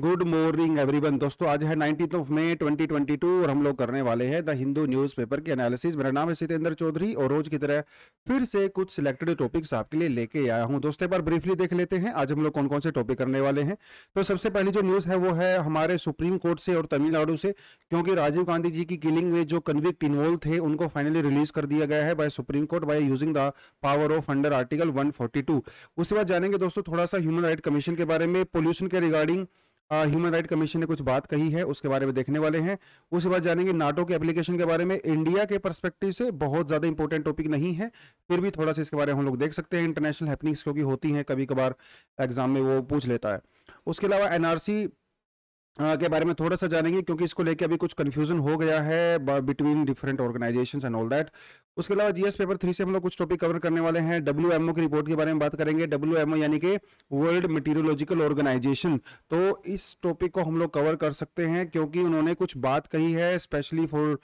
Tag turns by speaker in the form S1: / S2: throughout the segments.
S1: good morning everyone दोस्तों आज है नाइनटीन ऑफ मे 2022 और हम लोग करने वाले हैं द हिंदू न्यूज़पेपर के एनालिसिस मेरा नाम है सितेंद्र चौधरी और रोज की तरह फिर से कुछ सिलेक्टेड टॉपिक्स आपके लिए लेके आया हूं दोस्तों एक बार ब्रीफली देख लेते हैं आज हम लोग कौन कौन से टॉपिक करने वाले हैं तो सबसे पहली जो न्यूज़ है वो है हमारे सुप्रीम कोर्ट से और तमिलनाडु से क्योंकि राजीव गांधी जी की किलिंग में जो कन्विक्ट इन्वॉल्व थे उनको फाइनली रिलीज कर दिया गया है by supreme court by using the power of under article two उसके बाद जानेंगे दोस्तों थोड़ा सा ह्यूमन राइट कमीशन के बारे में पोल्यूशन के रिगार्डिंग ह्यूमन राइट कमीशन ने कुछ बात कही है उसके बारे में देखने वाले हैं उसके बाद जानेंगे नाटो के एप्लीकेशन के बारे में इंडिया के परस्पेक्टिव से बहुत ज़्यादा इंपॉर्टेंट टॉपिक नहीं है फिर भी थोड़ा सा इसके बारे में हम लोग देख सकते हैं इंटरनेशनल हैपनिंग्स क्योंकि होती हैं कभी कभार एग्जाम में वो पूछ लेता है उसके अलावा एनआरसी के बारे में थोड़ा सा जानेंगे क्योंकि इसको लेके अभी कुछ कन्फ्यूजन हो गया है between different organisation and all that उसके अलावा जीएस पेपर थ्री से हम लोग कुछ टॉपिक कवर करने वाले हैं डब्ल्यू की रिपोर्ट के बारे में बात करेंगे डब्ल्यू यानी कि वर्ल्ड मेटीरियोलॉजिकल ऑर्गेनाइजेशन तो इस टॉपिक को हम लोग कवर कर सकते हैं क्योंकि उन्होंने कुछ बात कही है specially for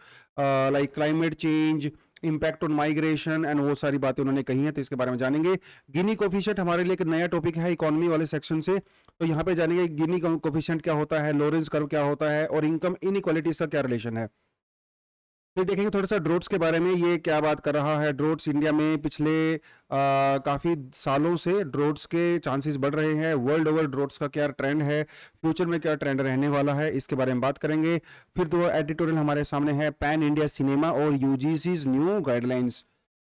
S1: like climate change impact on migration and वो सारी बातें उन्होंने कही हैं तो इसके बारे में जानेंगे गिनी कोफिशियंट हमारे लिए एक नया टॉपिक है इकोनॉमी वाले सेक्शन से तो यहाँ पे जानेंगे गिनी कोफिशियंट क्या होता है लोरेंस कर्व क्या होता है और इनकम इनक्वालिटीज का क्या रिलेशन है फिर देखेंगे थोड़ा सा ड्रोट्स के बारे में ये क्या बात कर रहा है ड्रोट्स इंडिया में पिछले काफ़ी सालों से ड्रोट्स के चांसेस बढ़ रहे हैं वर्ल्ड ओवर ड्रोट्स का क्या ट्रेंड है फ्यूचर में क्या ट्रेंड रहने वाला है इसके बारे में बात करेंगे फिर दो तो एडिटोरियल हमारे सामने है पैन इंडिया सिनेमा और यू न्यू गाइडलाइंस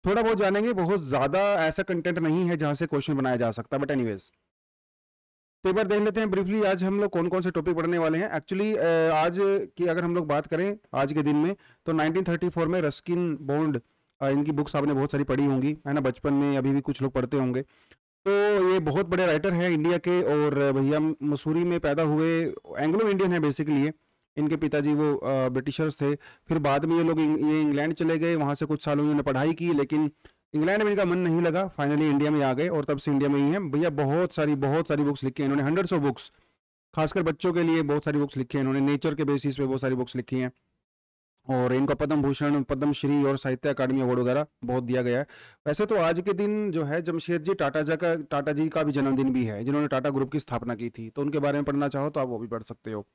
S1: थोड़ा बहुत जानेंगे बहुत ज़्यादा ऐसा कंटेंट नहीं है जहाँ से क्वेश्चन बनाया जा सकता बट एनी तो एक बार देख लेते हैं ब्रीफली आज हम लोग कौन कौन से टॉपिक पढ़ने वाले हैं एक्चुअली आज की अगर हम लोग बात करें आज के दिन में तो 1934 में रस्किन बॉन्ड इनकी बुक्स आपने बहुत सारी पढ़ी होंगी है ना बचपन में अभी भी कुछ लोग पढ़ते होंगे तो ये बहुत बड़े राइटर हैं इंडिया के और भैया मसूरी में पैदा हुए एंग्लो इंडियन है बेसिकली ये इनके पिताजी वो ब्रिटिशर्स थे फिर बाद में ये लोग ये इंग्लैंड चले गए वहाँ से कुछ साल उन्होंने पढ़ाई की लेकिन इंग्लैंड में इनका मन नहीं लगा फाइनली इंडिया में आ गए और तब से इंडिया में ही हैं भैया बहुत सारी बहुत सारी बुक्स लिखी हैं इन्होंने हंड्रेड सौ बुक्स खासकर बच्चों के लिए बहुत सारी बुक्स लिखी हैं इन्होंने नेचर के बेसिस पे बहुत सारी बुक्स लिखी हैं और इनको पद्म भूषण पद्मश्री और साहित्य अकादमी अवार्ड वगैरह बहुत दिया गया है वैसे तो आज के दिन जो है जमशेद जी टाटा जी का टाटा जी का भी जन्मदिन भी है जिन्होंने टाटा ग्रुप की स्थापना की थी तो उनके बारे में पढ़ना चाहो तो आप वो भी पढ़ सकते हो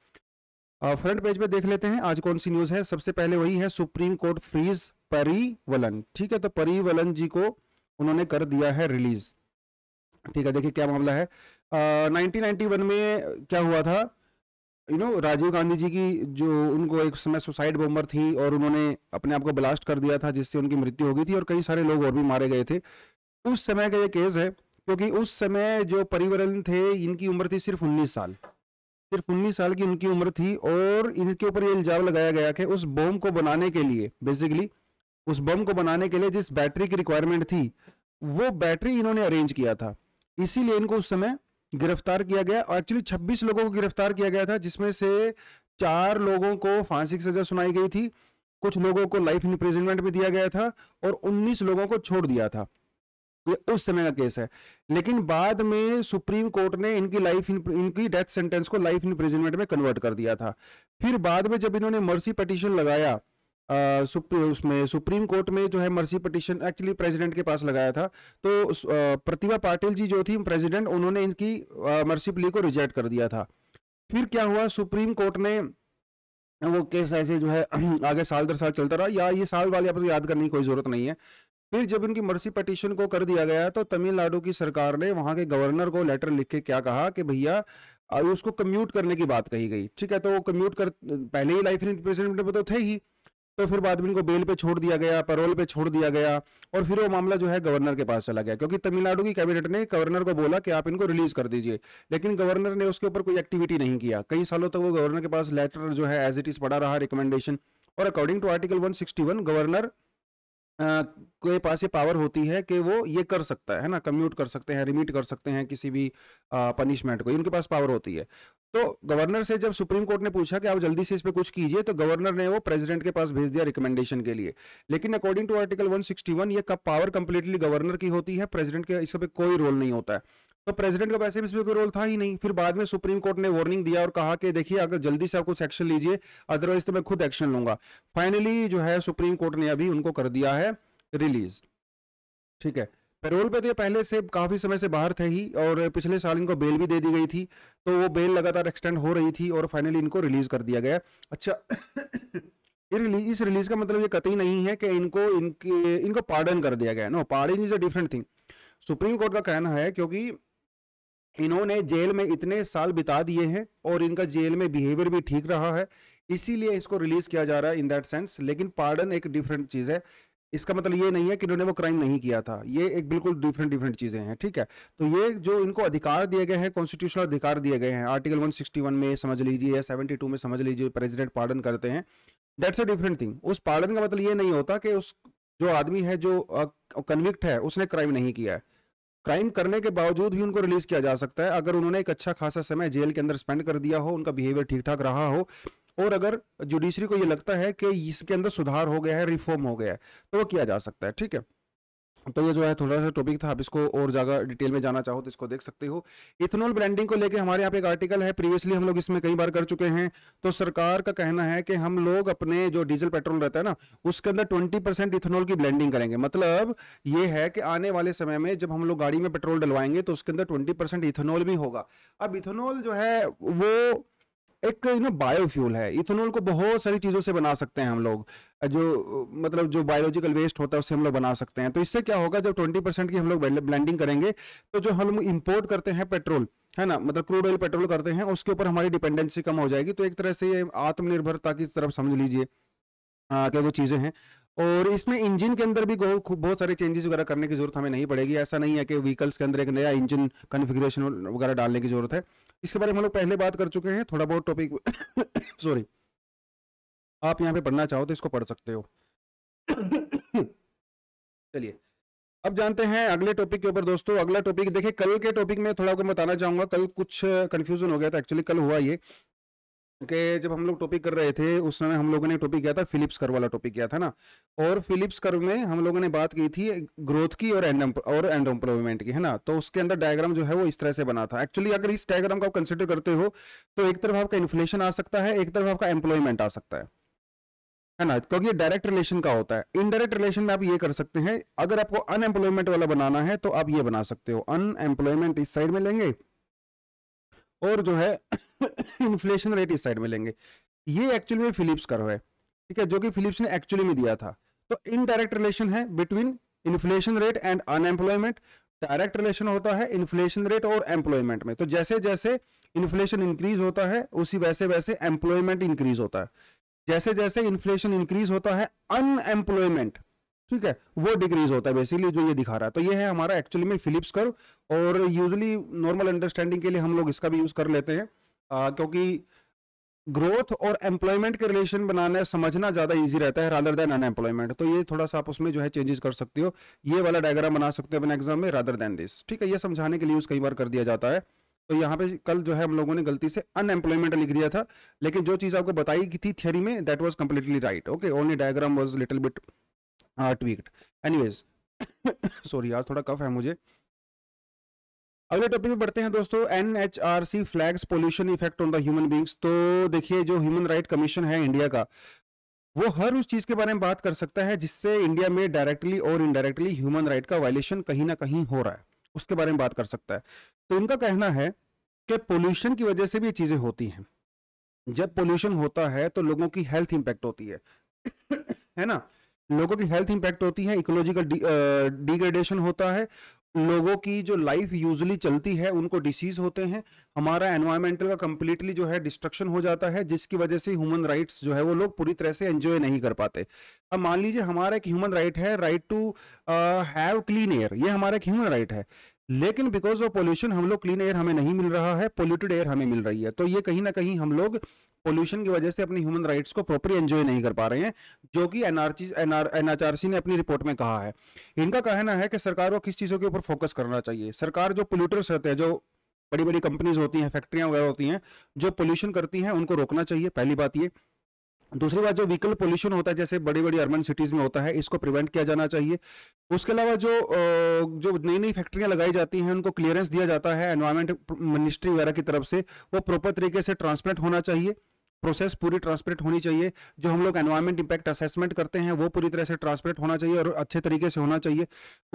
S1: फ्रंट पेज पे देख लेते हैं आज कौन सी न्यूज है सबसे पहले वही है सुप्रीम कोर्ट फ्रीज परिवलन ठीक है तो परिवलन जी को उन्होंने कर दिया है रिलीज ठीक है देखिए क्या मामला है आ, 1991 में क्या हुआ था यू नो राजीव गांधी जी की जो उनको एक समय सुसाइड बॉम्बर थी और उन्होंने अपने आप को ब्लास्ट कर दिया था जिससे उनकी मृत्यु हो गई थी और कई सारे लोग और भी मारे गए थे उस समय का ये केस है क्योंकि उस समय जो परिवलन थे इनकी उम्र थी सिर्फ उन्नीस साल सिर्फ उन्नीस साल की उनकी उम्र थी और इनके ऊपर ये इल्जाम लगाया गया कि उस बम को बनाने के लिए बेसिकली उस बम को बनाने के लिए जिस बैटरी की रिक्वायरमेंट थी वो बैटरी इन्होंने अरेंज किया था इसीलिए इनको उस समय गिरफ्तार किया गया और एक्चुअली 26 लोगों को गिरफ्तार किया गया था जिसमें से चार लोगों को फांसी की सजा सुनाई गई थी कुछ लोगों को लाइफ इंप्रिजनमेंट भी दिया गया था और उन्नीस लोगों को छोड़ दिया था ये उस समय का केस है लेकिन बाद में सुप्रीम कोर्ट ने इनकी लाइफ इन, इनकी डेथ सेंटेंस को लाइफ इंप्रिजनमेंट में कन्वर्ट कर दिया था फिर बाद में जब इन्होंने मर्सी पटिशन लगाया आ, उसमें सुप्रीम कोर्ट में जो है मर्सी पटिशन एक्चुअली प्रेसिडेंट के पास लगाया था तो आ, प्रतिभा पाटिल जी जो थी प्रेसिडेंट उन्होंने इनकी आ, मर्सी प्ली को रिजेक्ट कर दिया था फिर क्या हुआ सुप्रीम कोर्ट ने वो केस ऐसे जो है आगे साल दर साल चलता रहा या ये साल वाले तो याद करने की कोई ज़रूरत नहीं है फिर जब उनकी मर्सी पटिशन को कर दिया गया तो तमिलनाडु की सरकार ने वहां के गवर्नर को लेटर लिख के क्या कहा कि भैया और उसको कम्यूट करने की बात कही गई ठीक है तो वो कम्यूट कर पहले ही लाइफ इम्प्रेसमेंट में तो थे ही तो फिर बाद में इनको बेल पे छोड़ दिया गया पैरोल पे छोड़ दिया गया और फिर वो मामला जो है गवर्नर के पास चला गया क्योंकि तमिलनाडु की कैबिनेट ने गवर्नर को बोला कि आप इनको रिलीज कर दीजिए लेकिन गवर्नर ने उसके ऊपर कोई एक्टिविटी नहीं किया कई सालों तक तो वो गवर्नर के पास लेटर जो है एज इट इज पड़ा रहा रिकमेंडेशन और according to article one governor के पास ये पावर होती है कि वो ये कर सकता है ना कम्यूट कर सकते हैं रिमीट कर सकते हैं किसी भी पनिशमेंट को इनके पास पावर होती है तो गवर्नर से जब सुप्रीम कोर्ट ने पूछा कि आप जल्दी से इस पे कुछ कीजिए तो गवर्नर ने वो प्रेसिडेंट के पास भेज दिया रिकमेंडेशन के लिए लेकिन अकॉर्डिंग टू आर्टिकल 161 ये कब पावर कंप्लीटली गवर्नर की होती है प्रेसिडेंट के इस पे कोई रोल नहीं होता है तो प्रेसिडेंट का वैसे भी इसमें कोई रोल था ही नहीं फिर बाद में सुप्रीम कोर्ट ने वार्निंग दिया और कहा कि देखिए अगर जल्दी से आप कुछ एक्शन लीजिए अदरवाइज तो मैं खुद एक्शन लूंगा फाइनली जो है सुप्रीम कोर्ट ने अभी उनको कर दिया है रिलीज ठीक है पेरोल पे तो ये पहले से काफ़ी समय से बाहर थे ही और पिछले साल इनको बेल भी दे दी गई थी तो वो बेल लगातार एक्सटेंड हो रही थी और फाइनली इनको रिलीज कर दिया गया अच्छा ये रिलीज इस रिलीज का मतलब ये कतई नहीं है कि इनको इनके इनको पार्डन कर दिया गया no pardon is a different thing supreme court का कहना है क्योंकि इन्होंने जेल में इतने साल बिता दिए हैं और इनका जेल में बिहेवियर भी ठीक रहा है इसीलिए इसको रिलीज किया जा रहा है इन दैट सेंस लेकिन पार्डन एक डिफरेंट चीज़ है इसका मतलब ये नहीं है कि इन्होंने वो क्राइम नहीं किया था ये एक बिल्कुल डिफरेंट डिफरेंट चीज़ें हैं ठीक है तो ये जो इनको अधिकार दिए गए हैं कॉन्स्टिट्यूशनल अधिकार दिए गए हैं आर्टिकल 161 में समझ लीजिए या 72 में समझ लीजिए प्रेजिडेंट पार्डन करते हैं दैट्स अ डिफरेंट थिंग उस पार्डन का मतलब ये नहीं होता कि उस जो आदमी है जो कन्विक्ट है उसने क्राइम नहीं किया है क्राइम करने के बावजूद भी उनको रिलीज किया जा सकता है अगर उन्होंने एक अच्छा खासा समय जेल के अंदर स्पेंड कर दिया हो उनका बिहेवियर ठीक ठाक रहा हो और अगर जुडिशरी को यह लगता है कि इसके अंदर सुधार हो गया है रिफॉर्म हो गया है तो वो किया जा सकता है ठीक है तो ये जो है थोड़ा सा टॉपिक था आप इसको और ज़्यादा डिटेल में जाना चाहो तो इसको देख सकते हो इथेनॉल ब्रांडिंग को लेके हमारे यहाँ पे एक आर्टिकल है प्रीवियसली हम लोग इसमें कई बार कर चुके हैं तो सरकार का कहना है कि हम लोग अपने जो डीजल पेट्रोल रहता है ना उसके अंदर ट्वेंटी परसेंट इथेनॉल की ब्लैंडिंग करेंगे मतलब ये है कि आने वाले समय में जब हम लोग गाड़ी में पेट्रोल डलवाएंगे तो उसके अंदर ट्वेंटी परसेंट इथेनॉल भी होगा अब इथेनॉल जो है वो एक बायोफ्यूल है इथेनॉल को बहुत सारी चीज़ों से बना सकते हैं हम लोग जो मतलब जो बायोलॉजिकल वेस्ट होता है उससे हम लोग बना सकते हैं तो इससे क्या होगा जब 20 परसेंट की हम लोग ब्लेंडिंग करेंगे तो जो हम इंपोर्ट इम्पोर्ट करते हैं पेट्रोल है ना मतलब क्रूड ऑयल पेट्रोल करते हैं उसके ऊपर हमारी डिपेंडेंसी कम हो जाएगी तो एक तरह से ये आत्मनिर्भरता की तरफ समझ लीजिए क्या वो चीज़ें हैं और इसमें इंजन के अंदर भी बहुत सारे चेंजेस वगैरह करने की जरूरत हमें नहीं पड़ेगी ऐसा नहीं है कि व्हीकल्स के अंदर एक नया इंजन कन्फिग्रेशन वगैरह डालने की जरूरत है इसके बारे में हम लोग पहले बात कर चुके हैं थोड़ा बहुत टॉपिक सॉरी आप यहाँ पे पढ़ना चाहो तो इसको पढ़ सकते हो चलिए अब जानते हैं अगले टॉपिक के ऊपर दोस्तों अगला टॉपिक देखिए कल के टॉपिक में थोड़ा को बताना चाहूंगा कल कुछ कंफ्यूजन हो गया था एक्चुअली कल हुआ ये कि जब हम लोग टॉपिक कर रहे थे उस समय हम लोगों ने टॉपिक किया था फिलिप्स कर वाला टॉपिक किया था ना और फिलिप्स कर्व में हम लोगों ने बात की थी ग्रोथ की और एंड और एंड एम्प्लॉयमेंट की है ना तो उसके अंदर डायग्राम जो है वो इस तरह से बना था एक्चुअली अगर इस डायग्राम को आप कंसिडर करते हो तो एक तरफ आपका इन्फ्लेशन आ सकता है एक तरफ आपका एम्प्लॉयमेंट आ सकता है है ना क्योंकि ये डायरेक्ट रिलेशन का होता है इनडायरेक्ट रिलेशन में आप ये कर सकते हैं अगर आपको अनएम्प्लॉयमेंट वाला बनाना है तो आप ये बना सकते हो अनएम्प्लॉयमेंट इस साइड में लेंगे और जो है इन्फ्लेशन रेट इस साइड में लेंगे ये एक्चुअली में फिलिप्स कर्व है ठीक है जो कि फिलिप्स ने एक्चुअली में दिया था तो इनडायरेक्ट रिलेशन है between inflation rate and unemployment direct relation होता है इन्फ्लेशन रेट और एम्प्लॉयमेंट में तो जैसे जैसे इन्फ्लेशन इंक्रीज होता है उसी वैसे वैसे एम्प्लॉयमेंट इंक्रीज होता है जैसे जैसे इन्फ्लेशन इंक्रीज होता है अनएम्प्लॉयमेंट ठीक है वो डिक्रीज होता है बेसिकली जो ये दिखा रहा है तो ये है हमारा एक्चुअली में फिलिप्स कर और यूजली नॉर्मल अंडरस्टैंडिंग के लिए हम लोग इसका भी यूज कर लेते हैं आ, क्योंकि ग्रोथ और एम्प्लॉयमेंट के रिलेशन बनाने समझना ज़्यादा इजी रहता है रादर देन अनएम्प्लॉयमेंट तो ये थोड़ा सा आप उसमें जो है चेंजेस कर सकते हो ये वाला डायग्राम बना सकते हो अपने एग्जाम में रादर देन दिस ठीक है ये समझाने के लिए यूज़ कई बार कर दिया जाता है तो यहाँ पे कल जो है हम लोगों ने गलती से अनएम्प्लॉयमेंट लिख दिया था लेकिन जो चीज़ आपको बताई की थी थियरी में that was completely right okay only diagram was little bit tweaked anyways sorry यार थोड़ा कफ है मुझे अगले टॉपिक में बढ़ते हैं दोस्तों N H R C flags pollution effect on the human beings तो देखिए जो ह्यूमन राइट कमीशन है इंडिया का वो हर उस चीज़ के बारे में बात कर सकता है जिससे इंडिया में डायरेक्टली और इनडायरेक्टली ह्यूमन राइट का वायलेशन कहीं ना कहीं हो रहा है उसके बारे में बात कर सकता है तो इनका कहना है कि पोल्यूशन की वजह से भी ये चीज़ें होती हैं जब पोल्यूशन होता है तो लोगों की हेल्थ इंपैक्ट होती है है ना लोगों की हेल्थ इंपैक्ट होती है इकोलॉजिकल डिग्रेडेशन होता है लोगों की जो लाइफ यूजली चलती है उनको डिसीज होते हैं हमारा एनवायरमेंटल का कम्प्लीटली जो है डिस्ट्रक्शन हो जाता है जिसकी वजह से ह्यूमन राइट्स जो है वो लोग पूरी तरह से एंजॉय नहीं कर पाते अब मान लीजिए हमारा एक ह्यूमन राइट है right to have clean air ये हमारा एक ह्यूमन राइट है लेकिन बिकॉज ऑफ पोल्यूशन हम लोग क्लीन एयर हमें नहीं मिल रहा है पोल्यूटेड एयर हमें मिल रही है तो ये कहीं ना कहीं हम लोग पोल्यूशन की वजह से अपने ह्यूमन राइट्स को प्रॉपरली एंजॉय नहीं कर पा रहे हैं जो कि एनआरसी ने अपनी रिपोर्ट में कहा है इनका कहना है कि सरकार को किस चीज़ों के ऊपर फोकस करना चाहिए सरकार जो पोल्यूटर्स रहते हैं जो बड़ी बड़ी कंपनीज होती हैं फैक्ट्रियां वगैरह होती हैं जो पोल्यूशन करती हैं उनको रोकना चाहिए पहली बात ये दूसरी बात जो व्हीकल पोल्यूशन होता है जैसे बड़ी बड़ी अर्बन सिटीज़ में होता है इसको प्रिवेंट किया जाना चाहिए उसके अलावा जो जो नई नई फैक्ट्रियां लगाई जाती हैं उनको क्लियरेंस दिया जाता है एनवायरमेंट मिनिस्ट्री वगैरह की तरफ से वो प्रॉपर तरीके से ट्रांसप्लेंट होना चाहिए प्रोसेस पूरी ट्रांसपेरेंट होनी चाहिए जो हम लोग एनवायरमेंट इंपैक्ट असेसमेंट करते हैं वो पूरी तरह से ट्रांसपेरेंट होना चाहिए और अच्छे तरीके से होना चाहिए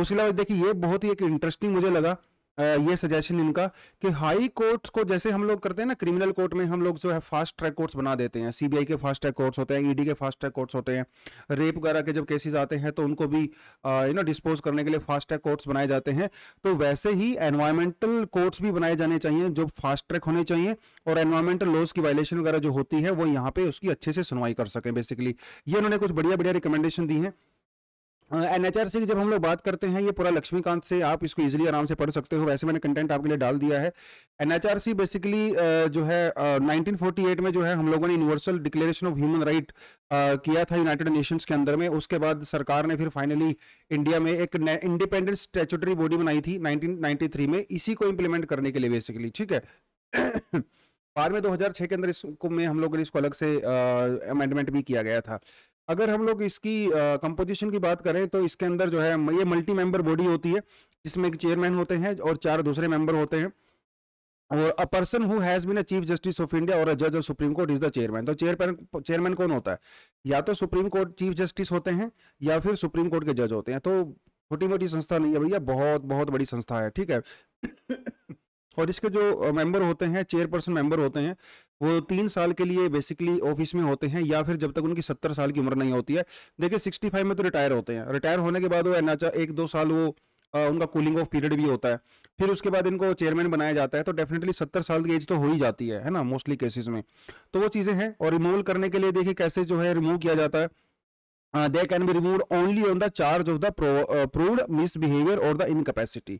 S1: उसके अलावा देखिए ये बहुत ही एक इंटरेस्टिंग मुझे लगा ये सजेशन इनका कि हाई कोर्ट को जैसे हम लोग करते हैं ना क्रिमिनल कोर्ट में हम लोग जो है फास्ट ट्रैक कोर्ट्स बना देते हैं सीबीआई के फास्ट ट्रैक कोर्ट्स होते हैं ईडी e के फास्ट ट्रैक कोर्ट्स होते हैं रेप वगैरह के जब केसेस आते हैं तो उनको भी यू नो डिस्पोज करने के लिए फास्ट ट्रैक कोर्ट्स बनाए जाते हैं तो वैसे ही एनवायरमेंटल कोर्ट्स भी बनाए जाने चाहिए जो फास्ट ट्रैक होने चाहिए और एनवायरमेंटल लॉज की वायलेशन वगैरह जो होती है वो यहाँ पे उसकी अच्छे से सुनवाई कर सकें बेसिकली ये उन्होंने कुछ बढ़िया बढ़िया रिकमेंडेशन दी है एन एच आर सी की जब हम लोग बात करते हैं ये पूरा लक्ष्मीकांत से आप इसको इजीली आराम से पढ़ सकते हो वैसे मैंने कंटेंट आपके लिए डाल दिया है N H R C basically जो है uh, 1948 में जो है हम लोगों ने universal declaration of human right किया था यूनाइटेड नेशंस के अंदर में उसके बाद सरकार ने फिर फाइनली इंडिया में एक इंडिपेंडेंट स्टेचुटरी बॉडी बनाई थी नाइनटीन में इसी को इम्प्लीमेंट करने के लिए बेसिकली ठीक है बाद में दो के अंदर इसको में हम लोगों ने इसको अलग से अमेंडमेंट भी किया गया था अगर हम लोग इसकी कंपोजिशन की बात करें तो इसके अंदर जो है ये मल्टी मेंबर बॉडी होती है जिसमें एक चेयरमैन होते हैं और चार दूसरे मेंबर होते हैं और a person who has been a chief justice of India और अ जज of supreme court is the chairman तो चेयरमैन चेयरमैन कौन होता है या तो सुप्रीम कोर्ट चीफ जस्टिस होते हैं या फिर सुप्रीम कोर्ट के जज होते हैं तो छोटी मोटी संस्था नहीं है भैया बहुत बहुत बड़ी संस्था है ठीक है और इसके जो मेंबर होते हैं चेयरपर्सन मेंबर होते हैं वो तीन साल के लिए बेसिकली ऑफिस में होते हैं या फिर जब तक उनकी सत्तर साल की उम्र नहीं होती है देखिए सिक्सटी फाइव में तो रिटायर होते हैं रिटायर होने के बाद वो एनाचा एक दो साल वो आ, उनका कूलिंग ऑफ पीरियड भी होता है फिर उसके बाद इनको चेयरमैन बनाया जाता है तो डेफिनेटली सत्तर साल की एज तो हो ही जाती है है ना मोस्टली केसेस में तो वो चीज़ें हैं और रिमूवल करने के लिए देखिए कैसे जो है रिमूव किया जाता है they can be remove only on the charge of the prove misbehaviour और the misbehavior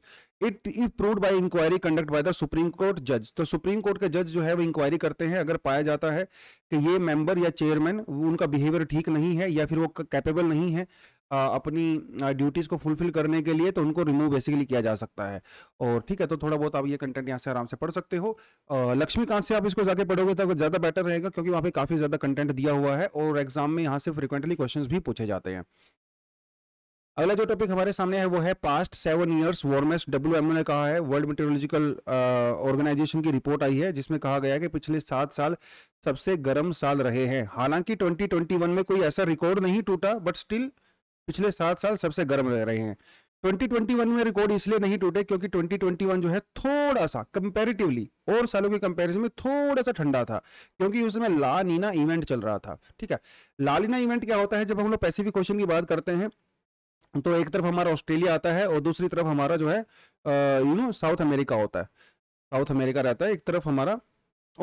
S1: it if prove by inquiry conduct by the supreme court जज तो सुप्रीम कोर्ट के जज जो है वो इंक्वायरी करते हैं अगर पाया जाता है कि ये मेंबर या चेयरमैन उनका बिहेवियर ठीक नहीं है या फिर वो कैपेबल नहीं है अपनी ड्यूटीज़ को फुलफिल करने के लिए तो उनको रिमूव बेसिकली किया जा सकता है और ठीक है तो थोड़ा बहुत आप ये कंटेंट यहाँ से आराम से पढ़ सकते हो लक्ष्मीकांत से आप इसको जाके पढ़ोगे तो ज़्यादा बेटर रहेगा क्योंकि वहाँ पे काफ़ी ज़्यादा कंटेंट दिया हुआ है और एग्जाम में यहाँ से फ्रिक्वेंटली क्वेश्चन भी पूछे जाते हैं अगला जो टॉपिक हमारे सामने है वो है past seven years warmest W ने कहा है वर्ल्ड मेट्रोलॉजिकल ऑर्गेनाइजेशन की रिपोर्ट आई है जिसमें कहा गया कि पिछले सात साल सबसे गर्म साल रहे हैं हालांकि 2021 में कोई ऐसा रिकॉर्ड नहीं टूटा बट स्टिल पिछले सात साल सबसे गर्म रह रहे हैं 2021 में रिकॉर्ड इसलिए नहीं टूटे क्योंकि 2021 जो है थोड़ा सा कंपैरेटिवली और सालों के कंपैरिजन में थोड़ा सा ठंडा था क्योंकि उस समय ला नीना इवेंट चल रहा था ठीक है ला नीना इवेंट क्या होता है जब हम लोग पैसिफिक क्वेश्चन की बात करते हैं तो एक तरफ हमारा ऑस्ट्रेलिया आता है और दूसरी तरफ हमारा जो है यू नो साउथ अमेरिका होता है साउथ अमेरिका रहता है एक तरफ हमारा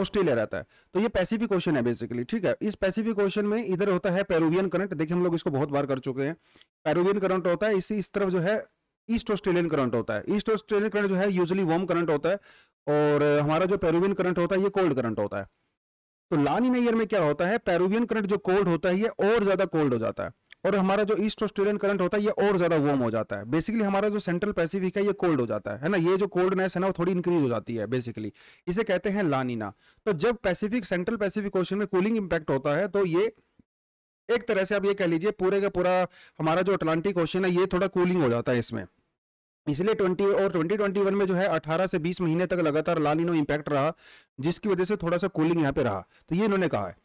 S1: ऑस्ट्रेलिया रहता है तो ये पैसिफिक ओशन है बेसिकली ठीक है इस पैसिफिक ओशन में इधर होता है पेरुवियन करंट देखिए हम लोग इसको बहुत बार कर चुके हैं पेरुवियन करंट होता है इसी इस तरफ जो है ईस्ट ऑस्ट्रेलियन करंट होता है ईस्ट ऑस्ट्रेलियन करंट जो है यूजली वार्म करंट होता है और हमारा जो पेरुवियन करंट होता है ये कोल्ड करंट होता है तो लानी ईयर में क्या होता है पेरुवियन करंट जो कोल्ड होता है ये और ज्यादा कोल्ड हो जाता है और हमारा जो ईस्ट ऑस्ट्रेलियन करंट होता है ये और ज्यादा वार्म हो जाता है बेसिकली हमारा जो सेंट्रल पैसिफिक है ये कोल्ड हो जाता है है ना ये जो कोल्डनेस है ना वो थोड़ी इंक्रीज हो जाती है बेसिकली इसे कहते हैं लानीना तो जब पैसिफिक सेंट्रल पैसिफिक ओशन में कूलिंग इंपैक्ट होता है तो ये एक तरह से आप ये कह लीजिए पूरे का पूरा हमारा जो अटलांटिक ओशन है ये थोड़ा कूलिंग हो जाता है इसमें इसलिए 20 और 2021 में जो है 18 से 20 महीने तक लगातार लालिनो इंपैक्ट रहा जिसकी वजह से थोड़ा सा कूलिंग यहाँ पे रहा तो ये इन्होंने कहा है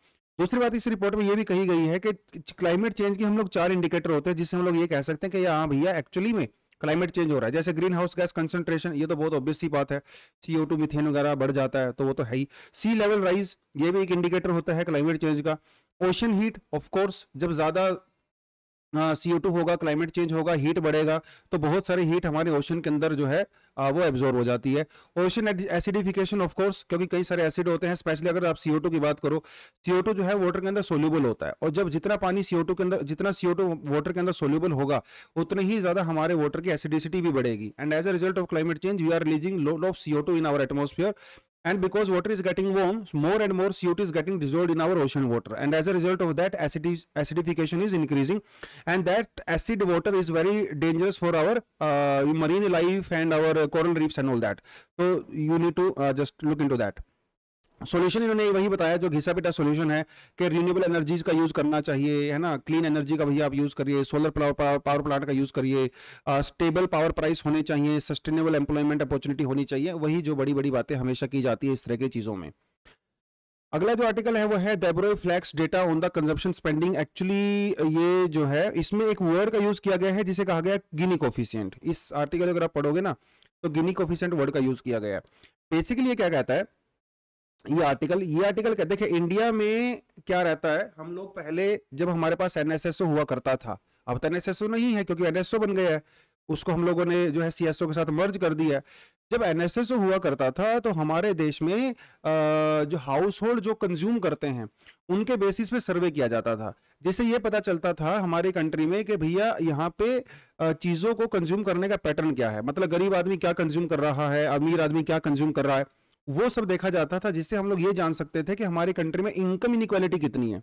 S1: दूसरी बात इस रिपोर्ट में ये भी कही गई है कि क्लाइमेट चेंज के हम लोग चार इंडिकेटर होते हैं जिससे हम लोग ये कह सकते हैं कि हाँ भैया एक्चुअली में क्लाइमेट चेंज हो रहा है जैसे ग्रीन हाउस गैस कंसंट्रेशन ये तो बहुत ऑब्वियस सी बात है सीओ टू मिथेन वगैरह बढ़ जाता है तो वो तो है ही सी लेवल राइज ये भी एक इंडिकेटर होता है क्लाइमेट चेंज का ओशन हीट ऑफ कोर्स जब ज़्यादा सी हाँ, टू होगा क्लाइमेट चेंज होगा हीट बढ़ेगा तो बहुत सारी हीट हमारे ओशन के अंदर जो है आ, वो एब्जॉर्व हो जाती है ओशन एसिडिफिकेशन ऑफ कोर्स क्योंकि कई सारे एसिड होते हैं स्पेशली अगर आप सी की बात करो सी जो है वाटर के अंदर सोल्यूबल होता है और जब जितना पानी सी के अंदर जितना सी वाटर के अंदर सोल्यूबल होगा उतने ही ज्यादा हमारे वाटर की एसिडिसिटी भी बढ़ेगी and as a result of climate change we are releasing load of C in our atmosphere and because water is getting warm more and more co2 is getting dissolved in our ocean water and as a result of that acidification is increasing and that acid water is very dangerous for our uh, marine life and our coral reefs and all that so you need to uh, just look into that solution इन्होंने वही बताया जो घिसा पिटा solution है कि renewable energies का use करना चाहिए है ना क्लीन एनर्जी का भैया आप यूज़ करिए सोलर पावर प्लांट का यूज़ करिए स्टेबल पावर प्राइस होने चाहिए सस्टेनेबल एम्प्लॉयमेंट अपॉर्चुनिटी होनी चाहिए वही जो बड़ी बड़ी बातें हमेशा की जाती है इस तरह की चीज़ों में अगला जो आर्टिकल है वो है डेब्रो फ्लैक्स data on the consumption spending actually ये जो है इसमें एक वर्ड का यूज़ किया गया है जिसे कहा गया गिनी कोफिशियंट इस आर्टिकल अगर आप पढ़ोगे ना तो गिनी कोफिशियंट वर्ड का यूज़ किया गया है बेसिकली ये क्या कहता है ये आर्टिकल ये आर्टिकल कहते हैं इंडिया में क्या रहता है हम लोग पहले जब हमारे पास एनएसएसओ हुआ करता था अब तो एनएसएसओ नहीं है क्योंकि एनएसओ बन गया है उसको हम लोगों ने जो है सीएसओ के साथ मर्ज कर दिया है जब एनएसएसओ हुआ करता था तो हमारे देश में जो हाउस होल्ड जो कंज्यूम करते हैं उनके बेसिस पे सर्वे किया जाता था जिससे ये पता चलता था हमारी कंट्री में कि भैया यहाँ पे चीज़ों को कंज्यूम करने का पैटर्न क्या है मतलब गरीब आदमी क्या कंज्यूम कर रहा है अमीर आदमी क्या कंज्यूम कर रहा है वो सब देखा जाता था जिससे हम लोग ये जान सकते थे कि हमारे कंट्री में इनकम इनक्वालिटी कितनी है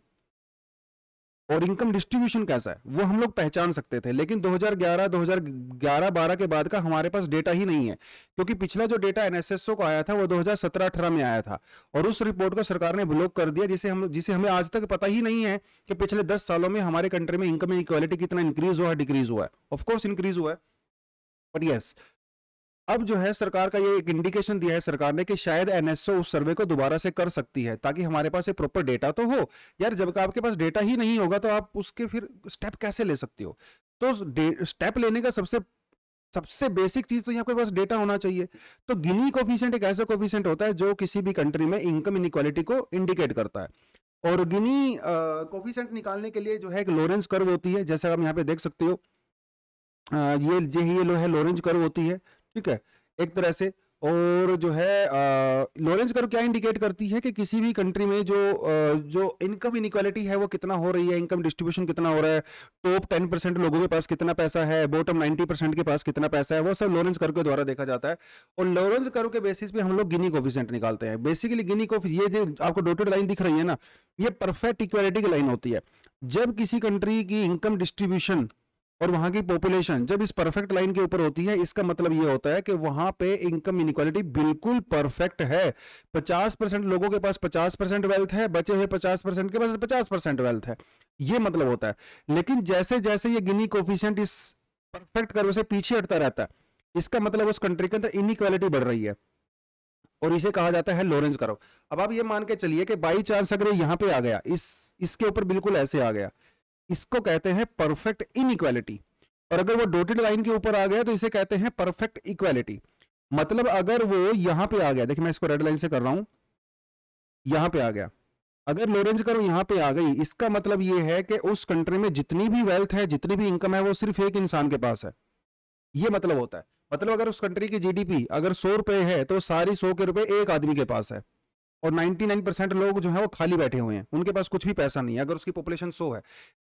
S1: और इनकम डिस्ट्रीब्यूशन कैसा है वो हम लोग पहचान सकते थे लेकिन 2011 2011 12 के बाद का हमारे पास डेटा ही नहीं है क्योंकि पिछला जो डेटा एनएसएसओ को आया था वो 2017 18 में आया था और उस रिपोर्ट को सरकार ने ब्लॉक कर दिया जिसे हम जिसे हमें आज तक पता ही नहीं है कि पिछले दस सालों में हमारे कंट्री में इनकम इक्वालिटी कितना इंक्रीज हुआ है डिक्रीज हुआ है ऑफकोर्स इंक्रीज हुआ है पर यस yes, अब जो है सरकार का ये एक इंडिकेशन दिया है सरकार ने कि शायद एनएसओ उस सर्वे को दोबारा से कर सकती है ताकि हमारे पास प्रॉपर डेटा तो हो यार जब आपके पास डेटा ही नहीं होगा तो आप उसके फिर स्टेप कैसे ले सकते हो तो स्टेप लेने का सबसे सबसे बेसिक चीज तो पे पास डेटा होना चाहिए तो गिनी कोफिशियंट एक ऐसा कोफिशियंट होता है जो किसी भी कंट्री में इनकम इनिक्वालिटी को इंडिकेट करता है और गिनी कोफिशियंट निकालने के लिए जो है एक लोरेंस कर्व होती है जैसा आप यहाँ पे देख सकते हो आ, ये ये ये लो है लोरेंज कर्व होती है ठीक है एक तरह से और जो है लॉरेंस कर्व क्या इंडिकेट करती है कि किसी भी कंट्री में जो आ, जो इनकम इनक्वालिटी है वो कितना हो रही है इनकम डिस्ट्रीब्यूशन कितना हो रहा है टॉप टेन परसेंट लोगों के पास कितना पैसा है बॉटम नाइन्टी परसेंट के पास कितना पैसा है वो सब लॉरेंस कर्व के द्वारा देखा जाता है और लॉरेंस कर्व के बेसिस पे हम लोग गिनी कोफिशेंट निकालते हैं बेसिकली गिनी कोफ ये जो आपको डोटेड लाइन दिख रही है ना ये परफेक्ट इक्वालिटी की लाइन होती है जब किसी कंट्री की इनकम डिस्ट्रीब्यूशन और वहां की पॉपुलेशन जब इस परफेक्ट लाइन के ऊपर होती है इसका मतलब यह होता है कि वहां पे इनकम इनक्वालिटी बिल्कुल परफेक्ट है 50 परसेंट लोगों के पास 50 परसेंट वेल्थ है बचे हुए 50 परसेंट के पास 50 परसेंट वेल्थ है ये मतलब होता है लेकिन जैसे जैसे ये गिनी कोफिशियंट इस परफेक्ट कर्व से पीछे हटता रहता है इसका मतलब उस कंट्री के अंदर इनक्वालिटी बढ़ रही है और इसे कहा जाता है लोरेंज करो अब आप ये मान के चलिए कि बाई चांस अगर यहाँ पे आ गया इस इसके ऊपर बिल्कुल ऐसे आ गया इसको कहते हैं परफेक्ट इनइक्वालिटी और अगर वो डोटेड लाइन के ऊपर आ गया तो इसे कहते हैं परफेक्ट इक्वालिटी मतलब अगर वो यहां पे आ गया देखिए मैं इसको रेड लाइन से कर रहा हूं यहां पे आ गया अगर लोरेंज करो यहां पे आ गई इसका मतलब ये है कि उस कंट्री में जितनी भी वेल्थ है जितनी भी इनकम है वो सिर्फ एक इंसान के पास है ये मतलब होता है मतलब अगर उस कंट्री की जीडीपी अगर सौ रुपए है तो सारी सौ के रुपए एक आदमी के पास है और 99% लोग जो है वो खाली बैठे हुए हैं उनके पास कुछ भी पैसा नहीं है अगर उसकी पॉपुलेशन 100 है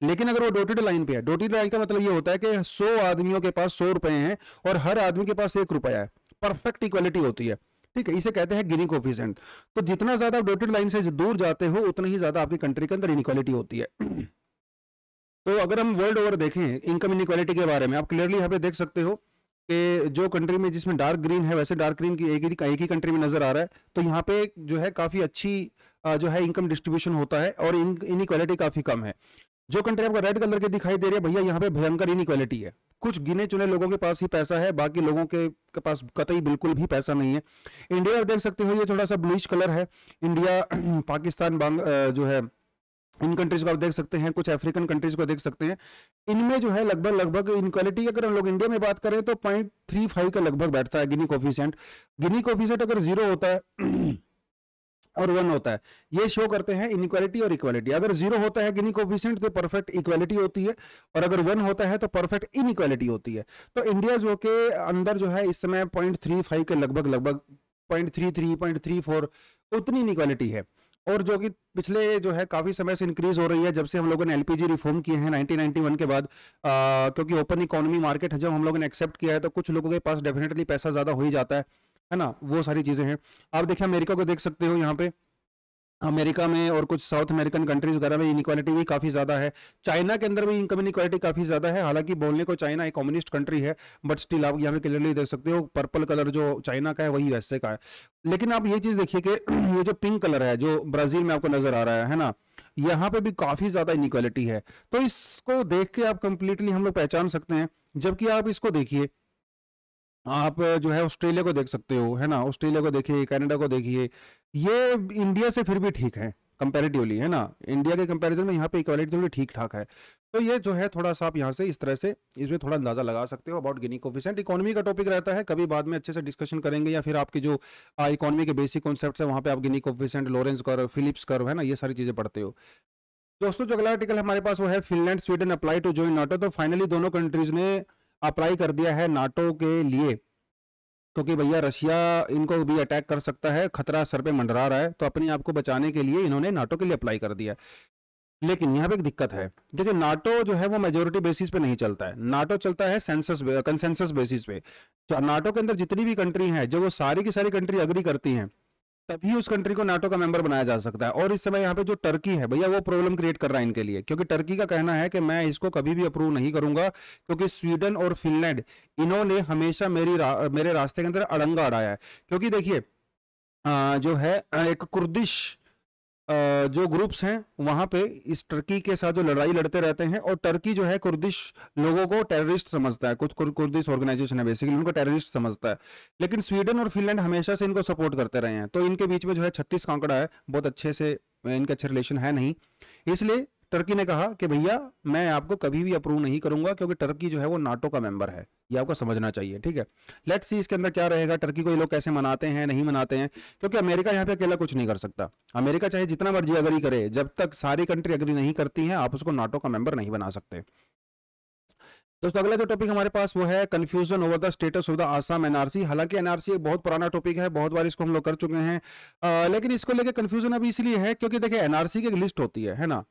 S1: लेकिन अगर वो डोटेड लाइन पे है डोटेड लाइन का मतलब ये होता है कि 100 आदमियों के पास सौ रुपए हैं और हर आदमी के पास एक रुपया है परफेक्ट इक्वालिटी होती है ठीक है इसे कहते हैं गिनी कोफिशेंट तो जितना ज्यादा आप डोटेड लाइन से दूर जाते हो उतनी ही ज्यादा आपकी कंट्री के अंदर इनक्वालिटी होती है तो अगर हम वर्ल्ड ओवर देखें इनकम इनक्वालिटी के बारे में आप क्लियरली यहाँ पे देख सकते हो कि जो कंट्री में जिसमें डार्क ग्रीन है वैसे डार्क ग्रीन की एक ही एक ही कंट्री में नज़र आ रहा है तो यहाँ पे जो है काफ़ी अच्छी जो है इनकम डिस्ट्रीब्यूशन होता है और इन इनक्वालिटी काफ़ी कम है जो कंट्री आपको रेड कलर के दिखाई दे रही है भैया यहाँ पे भयंकर इनक्वालिटी है कुछ गिने चुने लोगों के पास ही पैसा है बाकी लोगों के, पास कतई बिल्कुल भी पैसा नहीं है इंडिया देख सकते हो ये थोड़ा सा ब्लूइश कलर है इंडिया पाकिस्तान जो है इन कंट्रीज को आप देख सकते हैं कुछ अफ्रीकन कंट्रीज को देख सकते हैं इनमें जो है लगभग लगभग इनक्वालिटी अगर हम लोग इंडिया में बात करें तो पॉइंट थ्री फाइव का लगभग बैठता है गिनी कोफिशेंट गिनी कोफिशेंट अगर जीरो होता है और वन होता है ये शो करते हैं इनक्वालिटी और इक्वालिटी अगर जीरो होता है गिनी कोफिशेंट तो परफेक्ट इक्वालिटी होती है और अगर वन होता है तो परफेक्ट इक्वालिटी होती है तो इंडिया जो के अंदर जो है इस समय पॉइंट थ्री फाइव के लगभग लगभग point three three point three four उतनी इनक्वालिटी है और जो कि पिछले जो है काफ़ी समय से इंक्रीज हो रही है जब से हम लोगों ने एलपीजी रिफॉर्म किए हैं 1991 के बाद आ, क्योंकि ओपन इकोनॉमी मार्केट है जब हम लोगों ने एक्सेप्ट किया है तो कुछ लोगों के पास डेफिनेटली पैसा ज़्यादा हो ही जाता है है ना वो सारी चीज़ें हैं आप देखिए अमेरिका को देख सकते हो यहाँ पे अमेरिका में और कुछ साउथ अमेरिकन कंट्रीज वगैरह में इनक्वालिटी भी काफ़ी ज़्यादा है चाइना के अंदर भी इनकम इनक्वालिटी काफ़ी ज़्यादा है हालांकि बोलने को चाइना एक कम्युनिस्ट कंट्री है बट स्टिल आप यहाँ पे क्लियरली देख सकते हो पर्पल कलर जो चाइना का है वही वैसे का है लेकिन आप ये चीज़ देखिए कि ये जो पिंक कलर है जो ब्राज़ील में आपको नज़र आ रहा है, है ना यहाँ पे भी काफ़ी ज़्यादा इनक्वालिटी है तो इसको देख के आप कंप्लीटली हम लोग पहचान सकते हैं जबकि आप इसको देखिए आप जो है ऑस्ट्रेलिया को देख सकते हो है ना ऑस्ट्रेलिया को देखिए कनाडा को देखिए ये इंडिया से फिर भी ठीक है कंपेरेटिवली है ना इंडिया के कंपैरिजन में यहाँ पे इक्वालिटी थोड़ी ठीक ठाक है तो ये जो है थोड़ा सा आप यहाँ से इस तरह से इसमें थोड़ा अंदाजा लगा सकते हो अबाउट गिनी कोफिशेंट इकोनॉमी का टॉपिक रहता है कभी बाद में अच्छे से डिस्कशन करेंगे या फिर आपके जो इकोनॉमी के बेसिक कॉन्सेप्ट है वहाँ पे आप गिनी कोफिशेंट लॉरेंस कर फिलिप्स कर है ना ये सारी चीज़ें पढ़ते हो दोस्तों जो अगला आर्टिकल हमारे पास वो है Finland Sweden apply to join NATO तो फाइनली दोनों कंट्रीज ने अप्लाई कर दिया है नाटो के लिए क्योंकि भैया रशिया इनको भी अटैक कर सकता है खतरा सर पे मंडरा रहा है तो अपने आप को बचाने के लिए इन्होंने नाटो के लिए अप्लाई कर दिया लेकिन यहाँ पे एक दिक्कत है देखिए नाटो जो है वो मेजोरिटी बेसिस पे नहीं चलता है नाटो चलता है सेंसस कंसेंसस बेसिस पे नाटो के अंदर जितनी भी कंट्री हैं जो वो सारी की सारी कंट्री अग्री करती हैं तभी उस कंट्री को नाटो का मेंबर बनाया जा सकता है और इस समय यहाँ पे जो टर्की है भैया वो प्रॉब्लम क्रिएट कर रहा है इनके लिए क्योंकि टर्की का कहना है कि मैं इसको कभी भी अप्रूव नहीं करूंगा क्योंकि स्वीडन और फिनलैंड इन्होंने हमेशा मेरी रा, मेरे रास्ते के अंदर अड़ंगा अड़ाया है क्योंकि देखिए जो है एक कुर्दिश जो ग्रुप्स हैं वहाँ पे इस टर्की के साथ जो लड़ाई लड़ते रहते हैं और टर्की जो है कुर्दिश लोगों को टेररिस्ट समझता है कुछ कुर्दिश ऑर्गेनाइजेशन है बेसिकली उनको टेररिस्ट समझता है लेकिन स्वीडन और फिनलैंड हमेशा से इनको सपोर्ट करते रहे हैं तो इनके बीच में जो है छत्तीस कांकड़ा है बहुत अच्छे से इनका अच्छे रिलेशन है नहीं इसलिए टर्की ने कहा कि भैया मैं आपको कभी भी अप्रूव नहीं करूंगा क्योंकि टर्की जो है वो नाटो का मेंबर है ये आपको समझना चाहिए ठीक है लेट्स सी इसके अंदर क्या रहेगा टर्की को ये लोग कैसे मनाते हैं नहीं मनाते हैं क्योंकि अमेरिका यहाँ पे अकेला कुछ नहीं कर सकता अमेरिका चाहे जितना मर्जी अग्री करे जब तक सारी कंट्री अग्री नहीं करती है आप उसको नाटो का मेंबर नहीं बना सकते दोस्तों अगला जो टॉपिक हमारे पास वो है confusion over the status of the Assam NRC हालांकि एनआरसी एक बहुत पुराना टॉपिक है बहुत बार इसको हम लोग कर चुके हैं आ, लेकिन इसको लेके कंफ्यूजन अभी इसलिए है क्योंकि देखिए एनआरसी की एक लिस्ट होती है है ना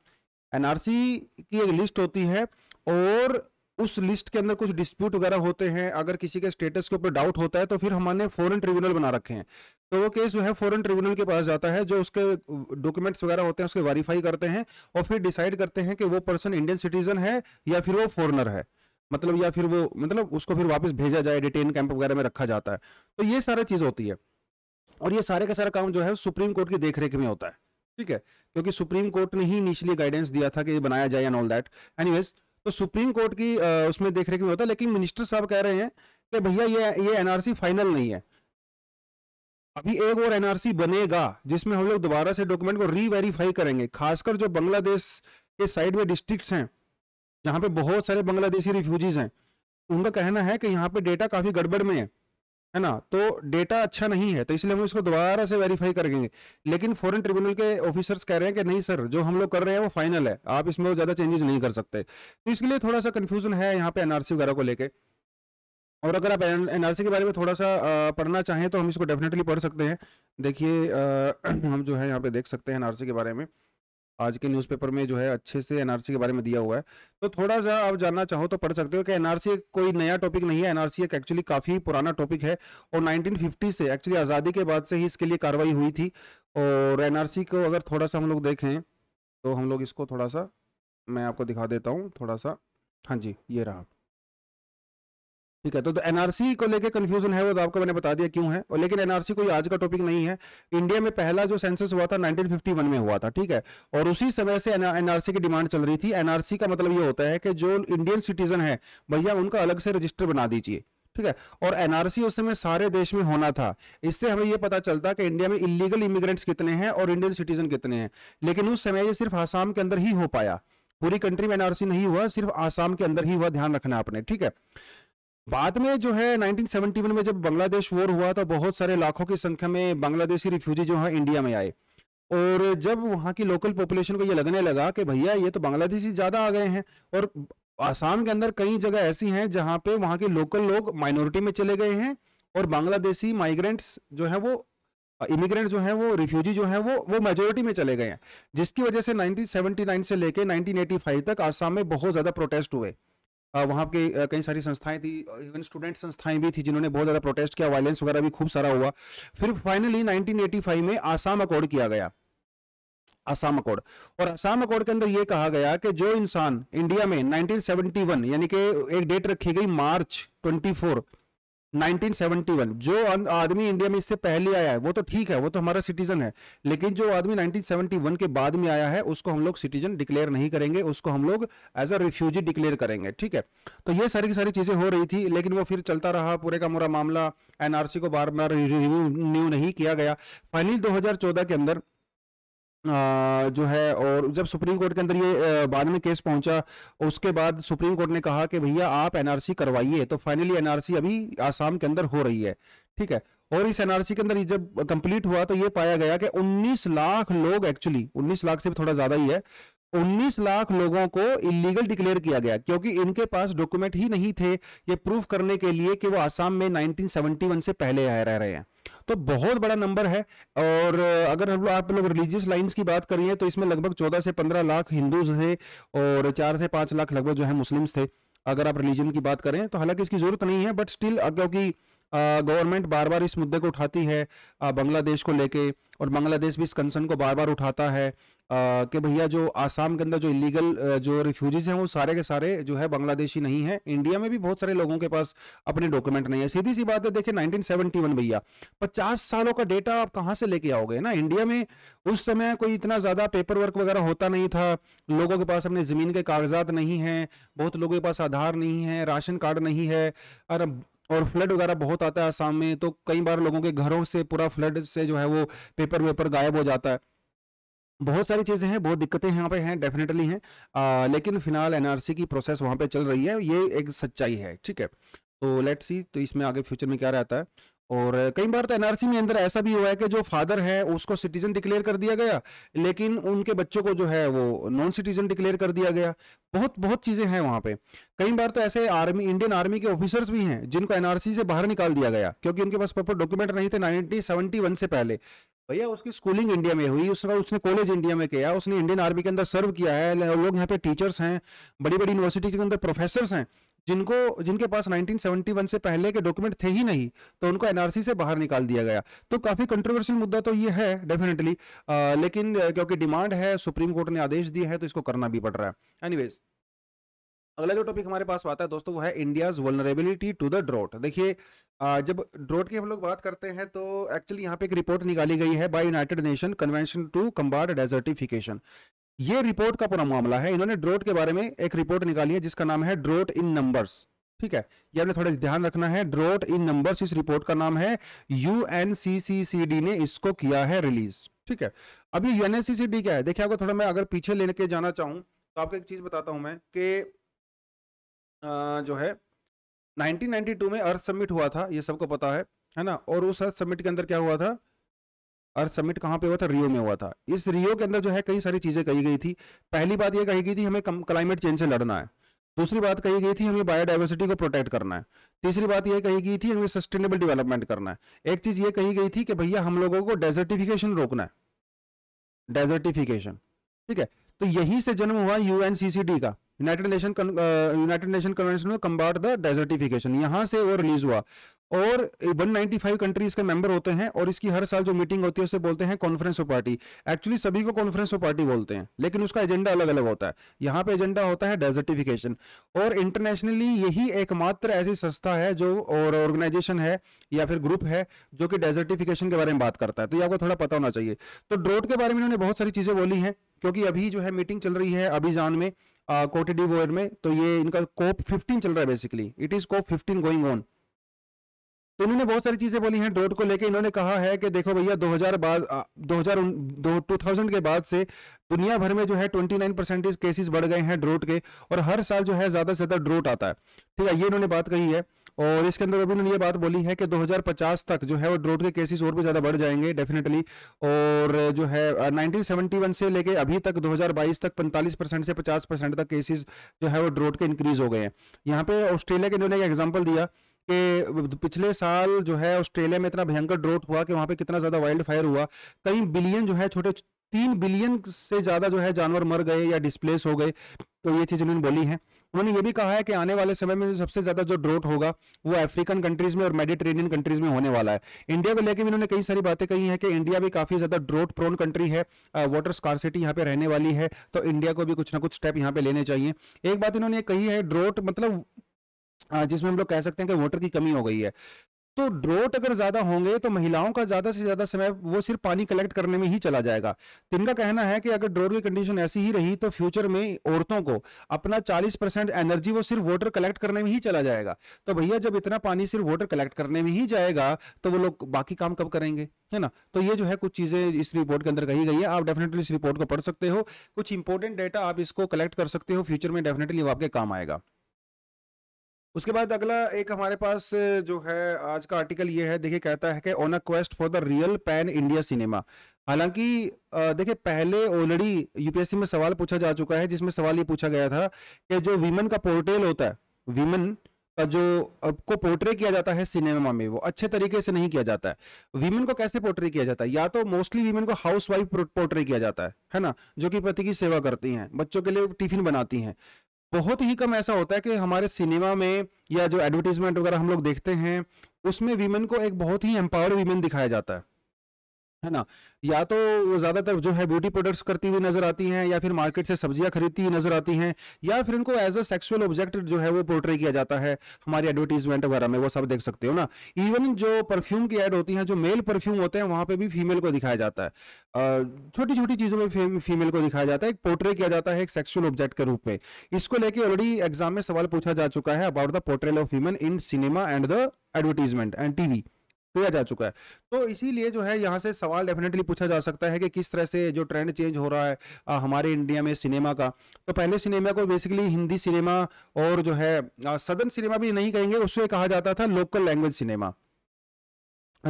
S1: एनआरसी की एक लिस्ट होती है और उस लिस्ट के अंदर कुछ डिस्प्यूट वगैरह होते हैं अगर किसी के स्टेटस के ऊपर डाउट होता है तो फिर हमने फॉरन ट्रिब्यूनल बना रखे हैं तो वो केस जो है फॉरन ट्रिब्यूनल के पास जाता है जो उसके डॉक्यूमेंट्स वगैरह होते हैं उसके वेरीफाई करते हैं और फिर डिसाइड करते हैं कि वो पर्सन इंडियन सिटीजन है या फिर वो फॉरनर है मतलब या फिर वो मतलब उसको फिर वापस भेजा जाए डिटेन कैंप वगैरह में रखा जाता है तो ये सारी चीज़ होती है और ये सारे का सारा काम जो है सुप्रीम कोर्ट की देखरेख में होता है ठीक है क्योंकि सुप्रीम कोर्ट ने ही निचली गाइडेंस दिया था कि ये बनाया जाए एंड ऑल दैट एनीवेज तो सुप्रीम कोर्ट की आ, उसमें देख रेख में होता है लेकिन मिनिस्टर साहब कह रहे हैं कि भैया ये ये एनआरसी फाइनल नहीं है अभी एक और एनआरसी बनेगा जिसमें हम लोग दोबारा से डॉक्यूमेंट को रीवेरीफाई करेंगे खासकर जो बांग्लादेश के साइड में डिस्ट्रिक्ट हैं जहाँ पे बहुत सारे बांग्लादेशी रिफ्यूजीज हैं उनका कहना है कि यहाँ पे डेटा काफ़ी गड़बड़ में है है ना तो डेटा अच्छा नहीं है तो इसलिए हम इसको दोबारा से वेरीफाई करेंगे लेकिन फॉरेन ट्रिब्यूनल के ऑफिसर्स कह रहे हैं कि नहीं सर जो हम लोग कर रहे हैं वो फाइनल है आप इसमें वो ज़्यादा चेंजेस नहीं कर सकते तो इसके लिए थोड़ा सा कंफ्यूजन है यहाँ पे एनआरसी वगैरह को लेकर और अगर आप एनआरसी के बारे में थोड़ा सा पढ़ना चाहें तो हम इसको डेफिनेटली पढ़ सकते हैं देखिए हम जो है यहाँ पे देख सकते हैं एनआरसी के बारे में आज के न्यूज़पेपर में जो है अच्छे से एनआरसी के बारे में दिया हुआ है तो थोड़ा सा आप जानना चाहो तो पढ़ सकते हो कि एनआरसी कोई नया टॉपिक नहीं है एनआरसी एक एक्चुअली काफ़ी पुराना टॉपिक है और 1950 से एक्चुअली आज़ादी के बाद से ही इसके लिए कार्रवाई हुई थी और एनआरसी को अगर थोड़ा सा हम लोग देखें तो हम लोग इसको थोड़ा सा मैं आपको दिखा देता हूँ थोड़ा सा हाँ जी ये रहा ठीक है तो, एनआरसी तो को लेकर कंफ्यूजन है वो तो आपको मैंने बता दिया क्यों है और लेकिन एनआरसी कोई आज का टॉपिक नहीं है इंडिया में पहला जो सेंसस हुआ था नाइनटीन में हुआ था ठीक है और उसी समय से एनआरसी की डिमांड चल रही थी एनआरसी का मतलब ये होता है कि जो इंडियन सिटीजन है भैया उनका अलग से रजिस्टर बना दीजिए ठीक है और एनआरसी उस समय सारे देश में होना था इससे हमें यह पता चलता कि इंडिया में इलीगल इमिग्रेंट्स कितने हैं और इंडियन सिटीजन कितने हैं लेकिन उस समय ये सिर्फ आसाम के अंदर ही हो पाया पूरी कंट्री में एनआरसी नहीं हुआ सिर्फ आसाम के अंदर ही हुआ ध्यान रखना आपने ठीक है बाद में जो है 1971 में जब बांग्लादेश वॉर हुआ तो बहुत सारे लाखों की संख्या में बांग्लादेशी रिफ्यूजी जो है इंडिया में आए और जब वहाँ की लोकल पॉपुलेशन को ये लगने लगा कि भैया ये तो बांग्लादेशी ज़्यादा आ गए हैं और आसाम के अंदर कई जगह ऐसी हैं जहाँ पे वहाँ के लोकल लोग माइनॉरिटी में चले गए हैं और बांग्लादेशी माइग्रेंट्स जो है वो इमिग्रेंट जो है वो रिफ्यूजी जो है वो वो मेजोरिटी में चले गए हैं जिसकी वजह से नाइनटीन से लेकर नाइनटीन तक आसाम में बहुत ज़्यादा प्रोटेस्ट हुए वहाँ के कई सारी संस्थाएं थी इवन स्टूडेंट संस्थाएं भी थी जिन्होंने बहुत ज़्यादा प्रोटेस्ट किया वायलेंस वगैरह भी खूब सारा हुआ फिर फाइनली 1985 में आसाम अकॉर्ड किया गया आसाम अकॉर्ड और आसाम अकॉर्ड के अंदर ये कहा गया कि जो इंसान इंडिया में 1971 यानी कि एक डेट रखी गई मार्च 24 1971 जो आदमी इंडिया में इससे पहले आया है वो तो ठीक है वो तो हमारा सिटीजन है लेकिन जो आदमी 1971 के बाद में आया है उसको हम लोग सिटीजन डिक्लेयर नहीं करेंगे उसको हम लोग एज अ रिफ्यूजी डिक्लेयर करेंगे ठीक है तो ये सारी की सारी चीजें हो रही थी लेकिन वो फिर चलता रहा पूरे का मोरा मामला एनआरसी को बार बार रिन्यू नहीं किया गया फाइनली दो के अंदर जो है और जब सुप्रीम कोर्ट के अंदर ये बाद में केस पहुंचा उसके बाद सुप्रीम कोर्ट ने कहा कि भैया आप एनआरसी करवाइए तो फाइनली एनआरसी अभी आसाम के अंदर हो रही है ठीक है और इस एनआरसी के अंदर जब कंप्लीट हुआ तो ये पाया गया कि 19 लाख लोग एक्चुअली 19 लाख से भी थोड़ा ज्यादा ही है 19 लाख लोगों को इलीगल डिक्लेयर किया गया क्योंकि इनके पास डॉक्यूमेंट ही नहीं थे ये प्रूफ करने के लिए कि वो आसाम में 1971 से पहले आए रह रहे हैं तो बहुत बड़ा नंबर है और अगर हम लोग आप लोग रिलीजियस लाइन्स की बात करिए तो इसमें लगभग चौदह से पंद्रह लाख हिंदूज थे और चार से पांच लाख लगभग जो है मुस्लिम्स थे अगर आप रिलीजन की बात करें तो हालांकि इसकी जरूरत नहीं है बट स्टिल क्योंकि गवर्नमेंट बार बार इस मुद्दे को उठाती है बांग्लादेश को लेके और बांग्लादेश भी इस कंसर्न को बार बार उठाता है कि भैया जो आसाम के अंदर जो इलीगल जो रिफ्यूजीज हैं वो सारे के सारे जो है बांग्लादेशी नहीं है इंडिया में भी बहुत सारे लोगों के पास अपने डॉक्यूमेंट नहीं है सीधी सी बात है देखिए 1971 भैया 50 सालों का डेटा आप कहाँ से लेके आओगे ना इंडिया में उस समय कोई इतना ज़्यादा पेपर वर्क वगैरह होता नहीं था लोगों के पास अपने ज़मीन के कागजात नहीं हैं बहुत लोगों के पास आधार नहीं है राशन कार्ड नहीं है और और फ्लड वगैरह बहुत आता है आसाम में तो कई बार लोगों के घरों से पूरा फ्लड से जो है वो पेपर वेपर गायब हो जाता है बहुत सारी चीज़ें हैं बहुत दिक्कतें यहाँ पे हैं डेफिनेटली हैं आ, लेकिन फिलहाल एनआरसी की प्रोसेस वहाँ पे चल रही है ये एक सच्चाई है ठीक है तो लेट सी तो इसमें आगे फ्यूचर में क्या रहता है और कई बार तो एनआरसी में अंदर ऐसा भी हुआ है कि जो फादर है उसको सिटीजन डिक्लेयर कर दिया गया लेकिन उनके बच्चों को जो है वो नॉन सिटीजन डिक्लेयर कर दिया गया बहुत बहुत चीज़ें हैं वहाँ पे कई बार तो ऐसे आर्मी इंडियन आर्मी के ऑफिसर्स भी हैं जिनको एनआरसी से बाहर निकाल दिया गया क्योंकि उनके पास प्रॉपर डॉक्यूमेंट नहीं थे नाइनटीन से पहले भैया उसकी स्कूलिंग इंडिया में हुई उसका उसने कॉलेज इंडिया में किया उसने इंडियन आर्मी के अंदर सर्व किया है लोग यहाँ पे टीचर्स हैं बड़ी बड़ी यूनिवर्सिटी के अंदर प्रोफेसर्स हैं जिनको जिनके पास 1971 से पहले के डॉक्यूमेंट थे ही नहीं तो उनको एनआरसी से बाहर निकाल दिया गया तो काफ़ी कंट्रोवर्शियल मुद्दा तो ये है डेफिनेटली लेकिन क्योंकि डिमांड है सुप्रीम कोर्ट ने आदेश दिया है तो इसको करना भी पड़ रहा है एनीवेज अगला जो टॉपिक हमारे पास आता है दोस्तों वो है India's vulnerability to the drought देखिए जब ड्रोट की हम लोग बात करते हैं तो एक्चुअली यहाँ पे एक रिपोर्ट निकाली गई है by united nation convention to combat desertification ये रिपोर्ट का पूरा मामला है इन्होंने ड्रोट के बारे में एक रिपोर्ट निकाली है जिसका नाम है ड्रोट इन नंबर्स ठीक है ये आपने थोड़ा ध्यान रखना है ड्रोट इन नंबर्स इस रिपोर्ट का नाम है यू ने इसको किया है रिलीज ठीक है अभी यूएनसीसीडी क्या है देखिए आपको थोड़ा मैं अगर पीछे लेके जाना चाहूँ तो आपको एक चीज बताता हूँ मैं कि जो है 1992 में अर्थ समिट हुआ था ये सबको पता है है ना और उस अर्थ समिट के अंदर क्या हुआ था अर्थ समिट कहाँ पे हुआ था रियो में हुआ था इस रियो के अंदर जो है कई सारी चीज़ें कही गई थी पहली बात ये कही गई थी हमें क्लाइमेट चेंज से लड़ना है दूसरी बात कही गई थी हमें बायोडाइवर्सिटी को प्रोटेक्ट करना है तीसरी बात यह कही गई थी हमें सस्टेनेबल डेवलपमेंट करना है एक चीज़ ये कही गई थी कि भैया हम लोगों को डेजर्टिफिकेशन रोकना है डेजर्टिफिकेशन ठीक है तो यही से जन्म हुआ यूएनसीसीडी का united nation united nation convention में कम्बाट द डेजर्टिफिकेशन यहाँ से वो रिलीज हुआ और 195 कंट्रीज के मेंबर होते हैं और इसकी हर साल जो मीटिंग होती है उसे बोलते हैं कॉन्फ्रेंस ऑफ पार्टी एक्चुअली सभी को कॉन्फ्रेंस ऑफ पार्टी बोलते हैं लेकिन उसका एजेंडा अलग अलग होता है यहाँ पे एजेंडा होता है डेजर्टिफिकेशन और इंटरनेशनली यही एकमात्र ऐसी संस्था है जो और ऑर्गेनाइजेशन है या फिर ग्रुप है जो कि डेजर्टिफिकेशन के बारे में बात करता है तो ये आपको थोड़ा पता होना चाहिए तो ड्रोट के बारे में उन्होंने बहुत सारी चीजें बोली हैं क्योंकि अभी जो है मीटिंग चल रही है अभिजान में कोटेडी डिवोयर में तो ये इनका कोप 15 चल रहा है basically it is COP 15 going on तो इन्होंने बहुत सारी चीजें बोली हैं ड्रोट को लेके इन्होंने कहा है कि देखो भैया 2000 बाद 2000 2000 के बाद से दुनिया भर में जो है 29 परसेंटेज केसेस बढ़ गए हैं ड्रोट के और हर साल जो है ज्यादा से ज्यादा ड्रोट आता है ठीक है ये इन्होंने बात कही है और इसके अंदर अभी उन्होंने ये बात बोली है कि 2050 तक जो है वो ड्रोट के केसेस और भी ज़्यादा बढ़ जाएंगे डेफिनेटली और जो है 1971 से लेके अभी तक 2022 तक 45 परसेंट से 50 परसेंट तक केसेस जो है वो ड्रोट के इंक्रीज हो गए हैं यहाँ पे ऑस्ट्रेलिया के इन्होंने एक एग्जाम्पल दिया कि पिछले साल जो है ऑस्ट्रेलिया में इतना भयंकर ड्रोट हुआ कि वहाँ पे कितना ज़्यादा वाइल्ड फायर हुआ कई बिलियन जो है छोटे तीन बिलियन से ज़्यादा जो है जानवर मर गए या डिस्प्लेस हो गए तो ये चीज़ उन्होंने बोली है उन्होंने ये भी कहा है कि आने वाले समय में सबसे ज्यादा जो ड्रोट होगा वो अफ्रीकन कंट्रीज में और मेडिटेरेनियन कंट्रीज में होने वाला है इंडिया को लेकर भी इन्होंने कई सारी बातें कही हैं कि इंडिया भी काफी ज्यादा ड्रोट प्रोन कंट्री है वाटर स्कॉसिटी यहाँ पे रहने वाली है तो इंडिया को भी कुछ ना कुछ स्टेप यहाँ पे लेने चाहिए एक बात इन्होंने कही है ड्रोट मतलब जिसमें हम लोग कह सकते हैं कि वाटर की कमी हो गई है तो ड्रोट अगर ज्यादा होंगे तो महिलाओं का ज्यादा से ज्यादा समय वो सिर्फ पानी कलेक्ट करने में ही चला जाएगा तो इनका कहना है कि अगर ड्रोट की कंडीशन ऐसी ही रही तो फ्यूचर में औरतों को अपना 40 परसेंट एनर्जी वो सिर्फ वाटर कलेक्ट करने में ही चला जाएगा तो भैया जब इतना पानी सिर्फ वाटर कलेक्ट करने में ही जाएगा तो वो लोग बाकी काम कब करेंगे है ना तो ये जो है कुछ चीजें इस रिपोर्ट के अंदर कही गई है आप डेफिनेटली इस रिपोर्ट को पढ़ सकते हो कुछ इंपोर्टेंट डेटा आप इसको कलेक्ट कर सकते हो फ्यूचर में डेफिनेटली वो आपके काम आएगा उसके बाद अगला एक हमारे पास जो है आज का आर्टिकल ये है देखिए कहता है कि on a quest for the real pan India cinema हालांकि देखिए पहले ऑलरेडी यूपीएससी में सवाल पूछा जा चुका है जिसमें सवाल ये पूछा गया था कि जो वीमेन का पोर्ट्रेल होता है वीमेन का जो को पोर्ट्रे किया जाता है सिनेमा में वो अच्छे तरीके से नहीं किया जाता है वीमेन को कैसे पोर्ट्रे किया जाता है या तो मोस्टली वीमेन को हाउस वाइफ पोर्ट्रे किया जाता है है ना जो कि पति की सेवा करती हैं बच्चों के लिए टिफिन बनाती हैं बहुत ही कम ऐसा होता है कि हमारे सिनेमा में या जो एडवर्टीजमेंट वगैरह हम लोग देखते हैं उसमें वीमेन को एक बहुत ही एम्पावर्ड वीमेन दिखाया जाता है है ना या तो वो ज़्यादातर जो है ब्यूटी प्रोडक्ट्स करती हुई नज़र आती हैं या फिर मार्केट से सब्जियां खरीदती हुई नज़र आती हैं या फिर इनको एज अ सेक्सुअल ऑब्जेक्ट जो है वो पोर्ट्रे किया जाता है हमारी एडवर्टीजमेंट वगैरह में वो सब देख सकते हो ना इवन जो परफ्यूम की एड होती है जो मेल परफ्यूम होते हैं वहां पर भी फीमेल को दिखाया जाता है छोटी छोटी चीज़ों में फीमेल को दिखाया जाता है एक पोर्ट्रे किया जाता है एक सेक्सुअल ऑब्जेक्ट के रूप में इसको लेकर ऑलरेडी एग्जाम में सवाल पूछा जा चुका है about the portrayal of women in cinema and the advertisement and TV किया जा चुका है तो इसीलिए जो है यहाँ से सवाल डेफिनेटली पूछा जा सकता है कि किस तरह से जो ट्रेंड चेंज हो रहा है आ, हमारे इंडिया में सिनेमा का तो पहले सिनेमा को बेसिकली हिंदी सिनेमा और जो है आ, सदन सिनेमा भी नहीं कहेंगे उससे कहा जाता था local language cinema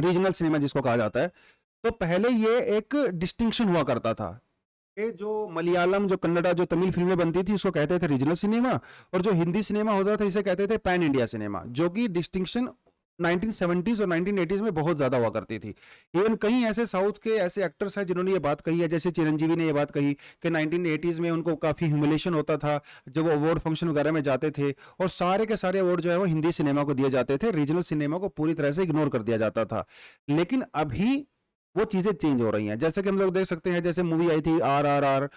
S1: regional cinema जिसको कहा जाता है तो पहले ये एक डिस्टिंक्शन हुआ करता था ये जो मलयालम जो कन्नड़ा जो तमिल फिल्में बनती थी उसको कहते थे रीजनल सिनेमा और जो हिंदी सिनेमा होता था इसे कहते थे पैन इंडिया सिनेमा जो कि डिस्टिंक्शन 1970s और 1980s में बहुत ज्यादा हुआ करती थी इवन कई ऐसे साउथ के ऐसे एक्टर्स हैं जिन्होंने ये बात कही है जैसे चिरंजीवी ने ये बात कही कि 1980s में उनको काफी ह्यूमिलेशन होता था जब वो अवार्ड फंक्शन वगैरह में जाते थे और सारे के सारे अवार्ड जो है वो हिंदी सिनेमा को दिए जाते थे रीजनल सिनेमा को पूरी तरह से इग्नोर कर दिया जाता था लेकिन अभी वो चीज़ें चेंज हो रही हैं जैसे कि हम लोग देख सकते हैं जैसे मूवी आई थी आर आर आर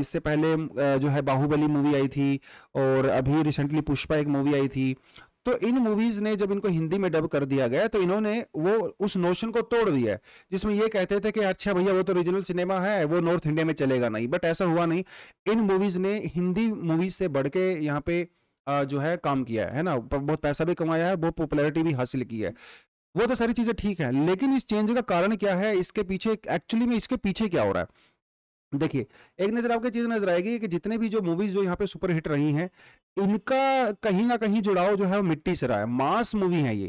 S1: इससे पहले जो है बाहुबली मूवी आई थी और अभी रिसेंटली पुष्पा एक मूवी आई थी तो इन मूवीज ने जब इनको हिंदी में डब कर दिया गया तो इन्होंने वो उस नोशन को तोड़ दिया जिसमें ये कहते थे कि अच्छा भैया वो तो ओरिजिनल सिनेमा है वो नॉर्थ इंडिया में चलेगा नहीं बट ऐसा हुआ नहीं इन मूवीज ने हिंदी मूवीज से बढ़ के यहाँ पे जो है काम किया है ना बहुत पैसा भी कमाया है बहुत पॉपुलरिटी भी हासिल की है वो तो सारी चीजें ठीक है लेकिन इस चेंज का कारण क्या है इसके पीछे एक्चुअली में इसके पीछे क्या हो रहा है देखिए एक नज़र आपके चीज़ नज़र आएगी कि जितने भी जो मूवीज़ जो यहाँ पे सुपर हिट रही हैं इनका कहीं ना कहीं जुड़ाव जो है वो मिट्टी से रहा है मास मूवी है ये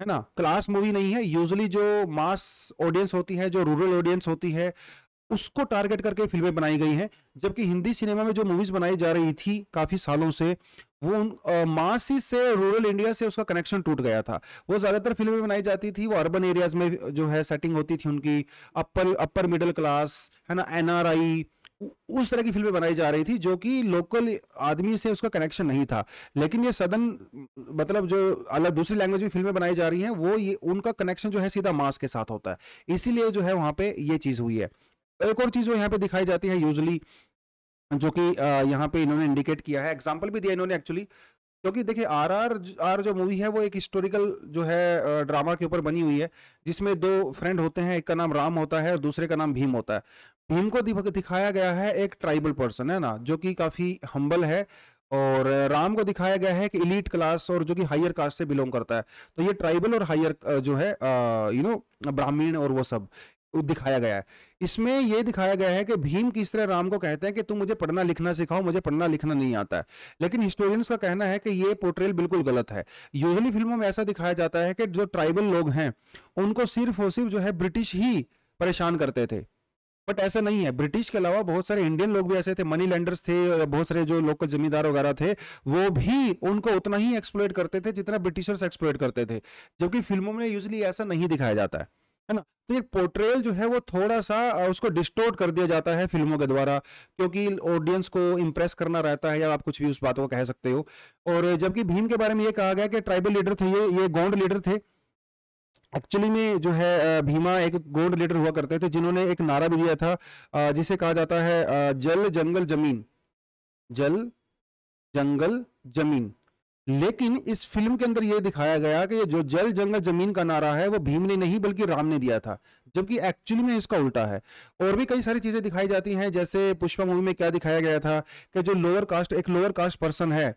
S1: है ना क्लास मूवी नहीं है यूजली जो मास ऑडियंस होती है जो रूरल ऑडियंस होती है उसको टारगेट करके फिल्में बनाई गई हैं जबकि हिंदी सिनेमा में जो मूवीज बनाई जा रही थी काफी सालों से वो मासी से रूरल इंडिया से उसका कनेक्शन टूट गया था वो ज़्यादातर फिल्में बनाई जाती थी वो अर्बन एरियाज में जो है सेटिंग होती थी उनकी अपर अपर मिडिल क्लास है ना एनआरआई उस तरह की फिल्में बनाई जा रही थी जो कि लोकल आदमी से उसका कनेक्शन नहीं था लेकिन ये सदन मतलब जो अलग दूसरी लैंग्वेज में फिल्में बनाई जा रही हैं वो ये उनका कनेक्शन जो है सीधा मास के साथ होता है इसीलिए जो है वहां पे ये चीज़ हुई है एक और चीज़ जो यहाँ पे दिखाई जाती है यूजली जो कि यहाँ पे इन्होंने इंडिकेट किया है एग्जाम्पल भी दिया इन्होंने एक्चुअली क्योंकि देखिए आर आर आर जो मूवी है वो एक हिस्टोरिकल जो है ड्रामा के ऊपर बनी हुई है जिसमें दो फ्रेंड होते हैं एक का नाम राम होता है और दूसरे का नाम भीम होता है भीम को दिखाया गया है एक ट्राइबल पर्सन है ना जो कि काफ़ी हम्बल है और राम को दिखाया गया है कि इलीट क्लास और जो कि हायर कास्ट से बिलोंग करता है तो ये ट्राइबल और हायर जो है यू नो ब्राह्मीण और वो सब दिखाया गया है इसमें यह दिखाया गया है कि भीम किस तरह राम को कहते हैं कि तुम मुझे पढ़ना लिखना सिखाओ मुझे पढ़ना लिखना नहीं आता है लेकिन हिस्टोरियंस का कहना है कि ये पोर्ट्रेल बिल्कुल गलत है यूजली फिल्मों में ऐसा दिखाया जाता है कि जो ट्राइबल लोग हैं उनको सिर्फ और सिर्फ जो है ब्रिटिश ही परेशान करते थे बट ऐसा नहीं है ब्रिटिश के अलावा बहुत सारे इंडियन लोग भी ऐसे थे मनी लैंडर्स थे बहुत सारे जो लोकल जमींदार वगैरह थे वो भी उनको उतना ही एक्सप्लोइट करते थे जितना ब्रिटिशर्स एक्सप्लोइट करते थे जबकि फिल्मों में यूजली ऐसा नहीं दिखाया जाता है है ना तो ये पोर्ट्रेल जो है वो थोड़ा सा उसको डिस्टोर्ट कर दिया जाता है फिल्मों के द्वारा क्योंकि ऑडियंस को इम्प्रेस करना रहता है या आप कुछ भी उस बातों को कह सकते हो और जबकि भीम के बारे में ये कहा गया कि ट्राइबल लीडर थे ये ये गोंड लीडर थे एक्चुअली में जो है भीमा एक गोंड लीडर हुआ करते थे जिन्होंने एक नारा भी दिया था जिसे कहा जाता है जल जंगल जमीन जल जंगल जमीन लेकिन इस फिल्म के अंदर यह दिखाया गया कि जो जल जंगल जमीन का नारा है वो भीम ने नहीं बल्कि राम ने दिया था जबकि एक्चुअली में इसका उल्टा है और भी कई सारी चीजें दिखाई जाती हैं जैसे पुष्पा मूवी में क्या दिखाया गया था कि जो लोअर कास्ट एक लोअर कास्ट पर्सन है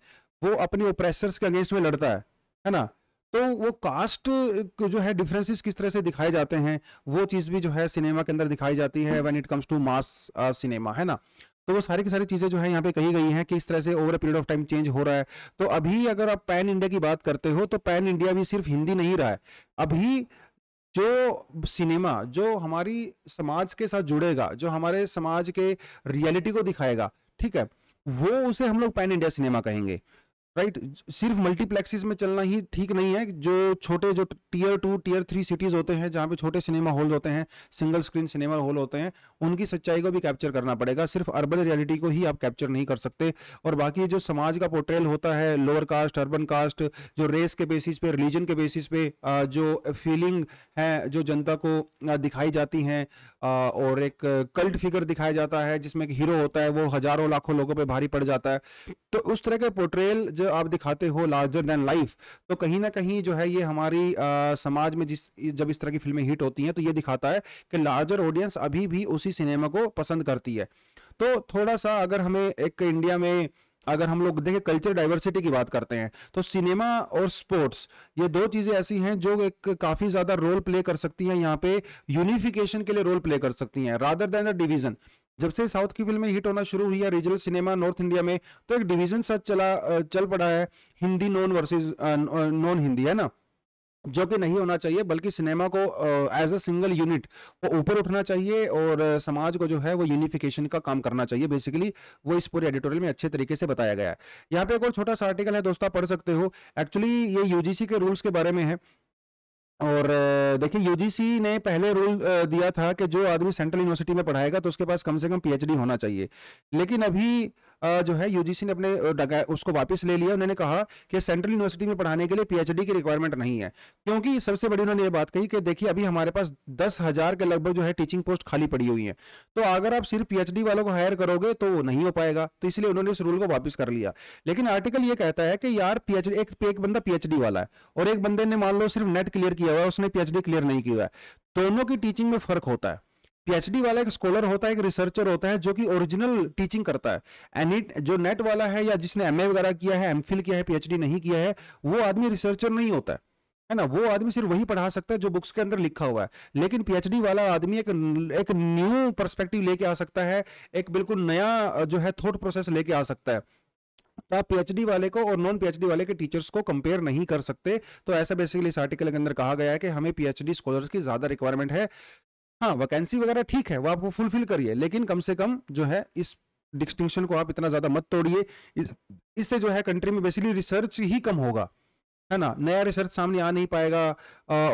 S1: वो अपने ओप्रेसर्स के अगेंस्ट में लड़ता है है ना तो वो कास्ट जो है डिफरेंसेस किस तरह से दिखाए जाते हैं वो चीज़ भी जो है सिनेमा के अंदर दिखाई जाती है when it comes to mass cinema है ना तो वो सारी की सारी चीज़ें जो है यहाँ पे कही गई हैं कि इस तरह से over a period of time change हो रहा है तो अभी अगर आप पैन इंडिया की बात करते हो तो पैन इंडिया भी सिर्फ हिंदी नहीं रहा है अभी जो सिनेमा जो हमारी समाज के साथ जुड़ेगा जो हमारे समाज के रियलिटी को दिखाएगा ठीक है वो उसे हम लोग पैन इंडिया सिनेमा कहेंगे राइट सिर्फ मल्टीप्लेक्सेस में चलना ही ठीक नहीं है जो छोटे जो tier two tier three cities होते हैं जहाँ पे छोटे सिनेमा हॉल होते हैं सिंगल स्क्रीन सिनेमा हॉल होते हैं उनकी सच्चाई को भी कैप्चर करना पड़ेगा सिर्फ अर्बन रियलिटी को ही आप कैप्चर नहीं कर सकते और बाकी जो समाज का पोर्ट्रेल होता है लोअर कास्ट अर्बन कास्ट जो रेस के बेसिस पे रिलीजन के बेसिस पे जो फीलिंग है जो जनता को दिखाई जाती हैं और एक कल्ट फिगर दिखाया जाता है जिसमें एक हीरो होता है वो हजारों लाखों लोगों पर भारी पड़ जाता है तो उस तरह के पोर्ट्रेल जो जो आप दिखाते हो लार्जर देन लाइफ तो कहीं ना कहीं जो है ये हमारी आ, समाज में जिस जब इस तरह की फिल्में हिट होती हैं तो ये दिखाता है कि लार्जर ऑडियंस अभी भी उसी सिनेमा को पसंद करती है तो थोड़ा सा अगर हमें एक इंडिया में अगर हम लोग देखें कल्चर डाइवर्सिटी की बात करते हैं तो सिनेमा और स्पोर्ट्स ये दो चीज़ें ऐसी हैं जो एक काफ़ी ज़्यादा रोल प्ले कर सकती हैं यहाँ पे यूनिफिकेशन के लिए रोल प्ले कर सकती हैं रादर देन द डिवीज़न जब से साउथ की फिल्में हिट होना शुरू हुई है रीजनल सिनेमा नॉर्थ इंडिया में तो एक डिवीजन सा चला चल पड़ा है Hindi non versus non Hindi है ना जो कि नहीं होना चाहिए बल्कि सिनेमा को एज अ सिंगल यूनिट वो ऊपर उठना चाहिए और समाज को जो है वो यूनिफिकेशन का काम करना चाहिए बेसिकली वो इस पूरे एडिटोरियल में अच्छे तरीके से बताया गया है यहाँ पे एक और छोटा सा आर्टिकल है दोस्तों पढ़ सकते हो एक्चुअली ये यूजीसी के रूल्स के बारे में है और देखिए यूजीसी ने पहले रूल दिया था कि जो आदमी सेंट्रल यूनिवर्सिटी में पढ़ाएगा तो उसके पास कम से कम पीएचडी होना चाहिए लेकिन अभी जो है यूजीसी ने अपने उसको वापस ले लिया उन्होंने कहा कि सेंट्रल यूनिवर्सिटी में पढ़ाने के लिए पीएचडी की रिक्वायरमेंट नहीं है क्योंकि सबसे बड़ी उन्होंने ये बात कही कि देखिए अभी हमारे पास दस हजार के लगभग जो है टीचिंग पोस्ट खाली पड़ी हुई है तो अगर आप सिर्फ पीएचडी वालों को हायर करोगे तो नहीं हो पाएगा तो इसलिए उन्होंने इस रूल को वापिस कर लिया लेकिन आर्टिकल ये कहता है कि यार पीएचडी एक, एक बंदा पीएचडी वाला है और एक बंदे ने मान लो सिर्फ नेट क्लियर किया हुआ है उसने पीएचडी क्लियर नहीं किया है दोनों की टीचिंग में फर्क होता है पीएचडी वाला एक स्कॉलर होता है एक रिसर्चर होता है जो कि ओरिजिनल टीचिंग करता है एनिट जो नेट वाला है या जिसने एमए वगैरह किया है एमफिल किया है पीएचडी नहीं किया है वो आदमी रिसर्चर नहीं होता है है ना वो आदमी सिर्फ वही पढ़ा सकता है जो बुक्स के अंदर लिखा हुआ है लेकिन पीएचडी वाला आदमी एक एक न्यू पर्सपेक्टिव लेके आ सकता है एक बिल्कुल नया जो है थॉट प्रोसेस लेके आ सकता है तो आप पीएचडी वाले को और नॉन पीएचडी वाले के टीचर्स को कंपेयर नहीं कर सकते तो ऐसा बेसिकली इस आर्टिकल के अंदर कहा गया है कि हमें पीएचडी स्कॉलर्स की ज्यादा रिक्वायरमेंट है हाँ वैकेंसी वगैरह ठीक है वो आपको फुलफिल करिए लेकिन कम से कम जो है इस डिस्टिंक्शन को आप इतना ज़्यादा मत तोड़िए इससे जो है कंट्री में बेसिकली रिसर्च ही कम होगा है ना नया रिसर्च सामने आ नहीं पाएगा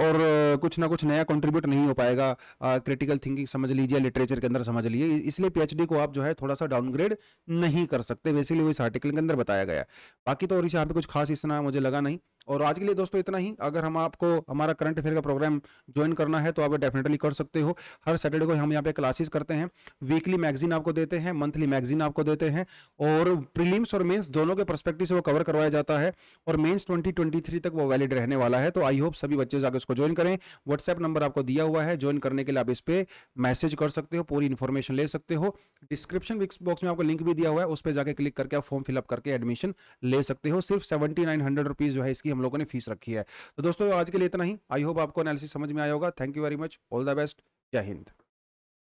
S1: और कुछ ना कुछ नया कंट्रीब्यूट नहीं हो पाएगा क्रिटिकल थिंकिंग समझ लीजिए लिटरेचर के अंदर समझ लीजिए इसलिए पीएचडी को आप जो है थोड़ा सा डाउनग्रेड नहीं कर सकते बेसिकली वो इस आर्टिकल के अंदर बताया गया बाकी तो और इस यहाँ पे कुछ खास इस मुझे लगा नहीं और आज के लिए दोस्तों इतना ही अगर हम आपको हमारा करंट अफेयर का प्रोग्राम ज्वाइन करना है तो आप डेफिनेटली कर सकते हो हर सैटरडे को हम यहाँ पे क्लासेस करते हैं वीकली मैगजीन आपको देते हैं मंथली मैगजीन आपको देते हैं और प्रीलिम्स और मेंस दोनों के परस्पेक्टिव से वो कवर करवाया जाता है और मेन्स ट्वेंटी तक वो वैलिड रहने वाला है तो आई होप सभी बच्चे जाकर उसको ज्वाइन करें व्हाट्सएप नंबर आपको दिया हुआ है ज्वाइन करने के लिए आप इस पर मैसेज कर सकते हो पूरी इन्फॉर्मेशन ले सकते हो डिस्क्रिप्शन बॉक्स में आपको लिंक भी दिया हुआ है उस पर जाकर क्लिक करके आप फॉर्म फिलअप करके एडमिशन ले सकते हो सिर्फ सेवेंटी नाइन जो है इसकी हम लोगों ने फीस रखी है तो दोस्तों आज के लिए इतना ही आई होप आपको एनालिसिस समझ में आया होगा thank you very much all the best Jai Hind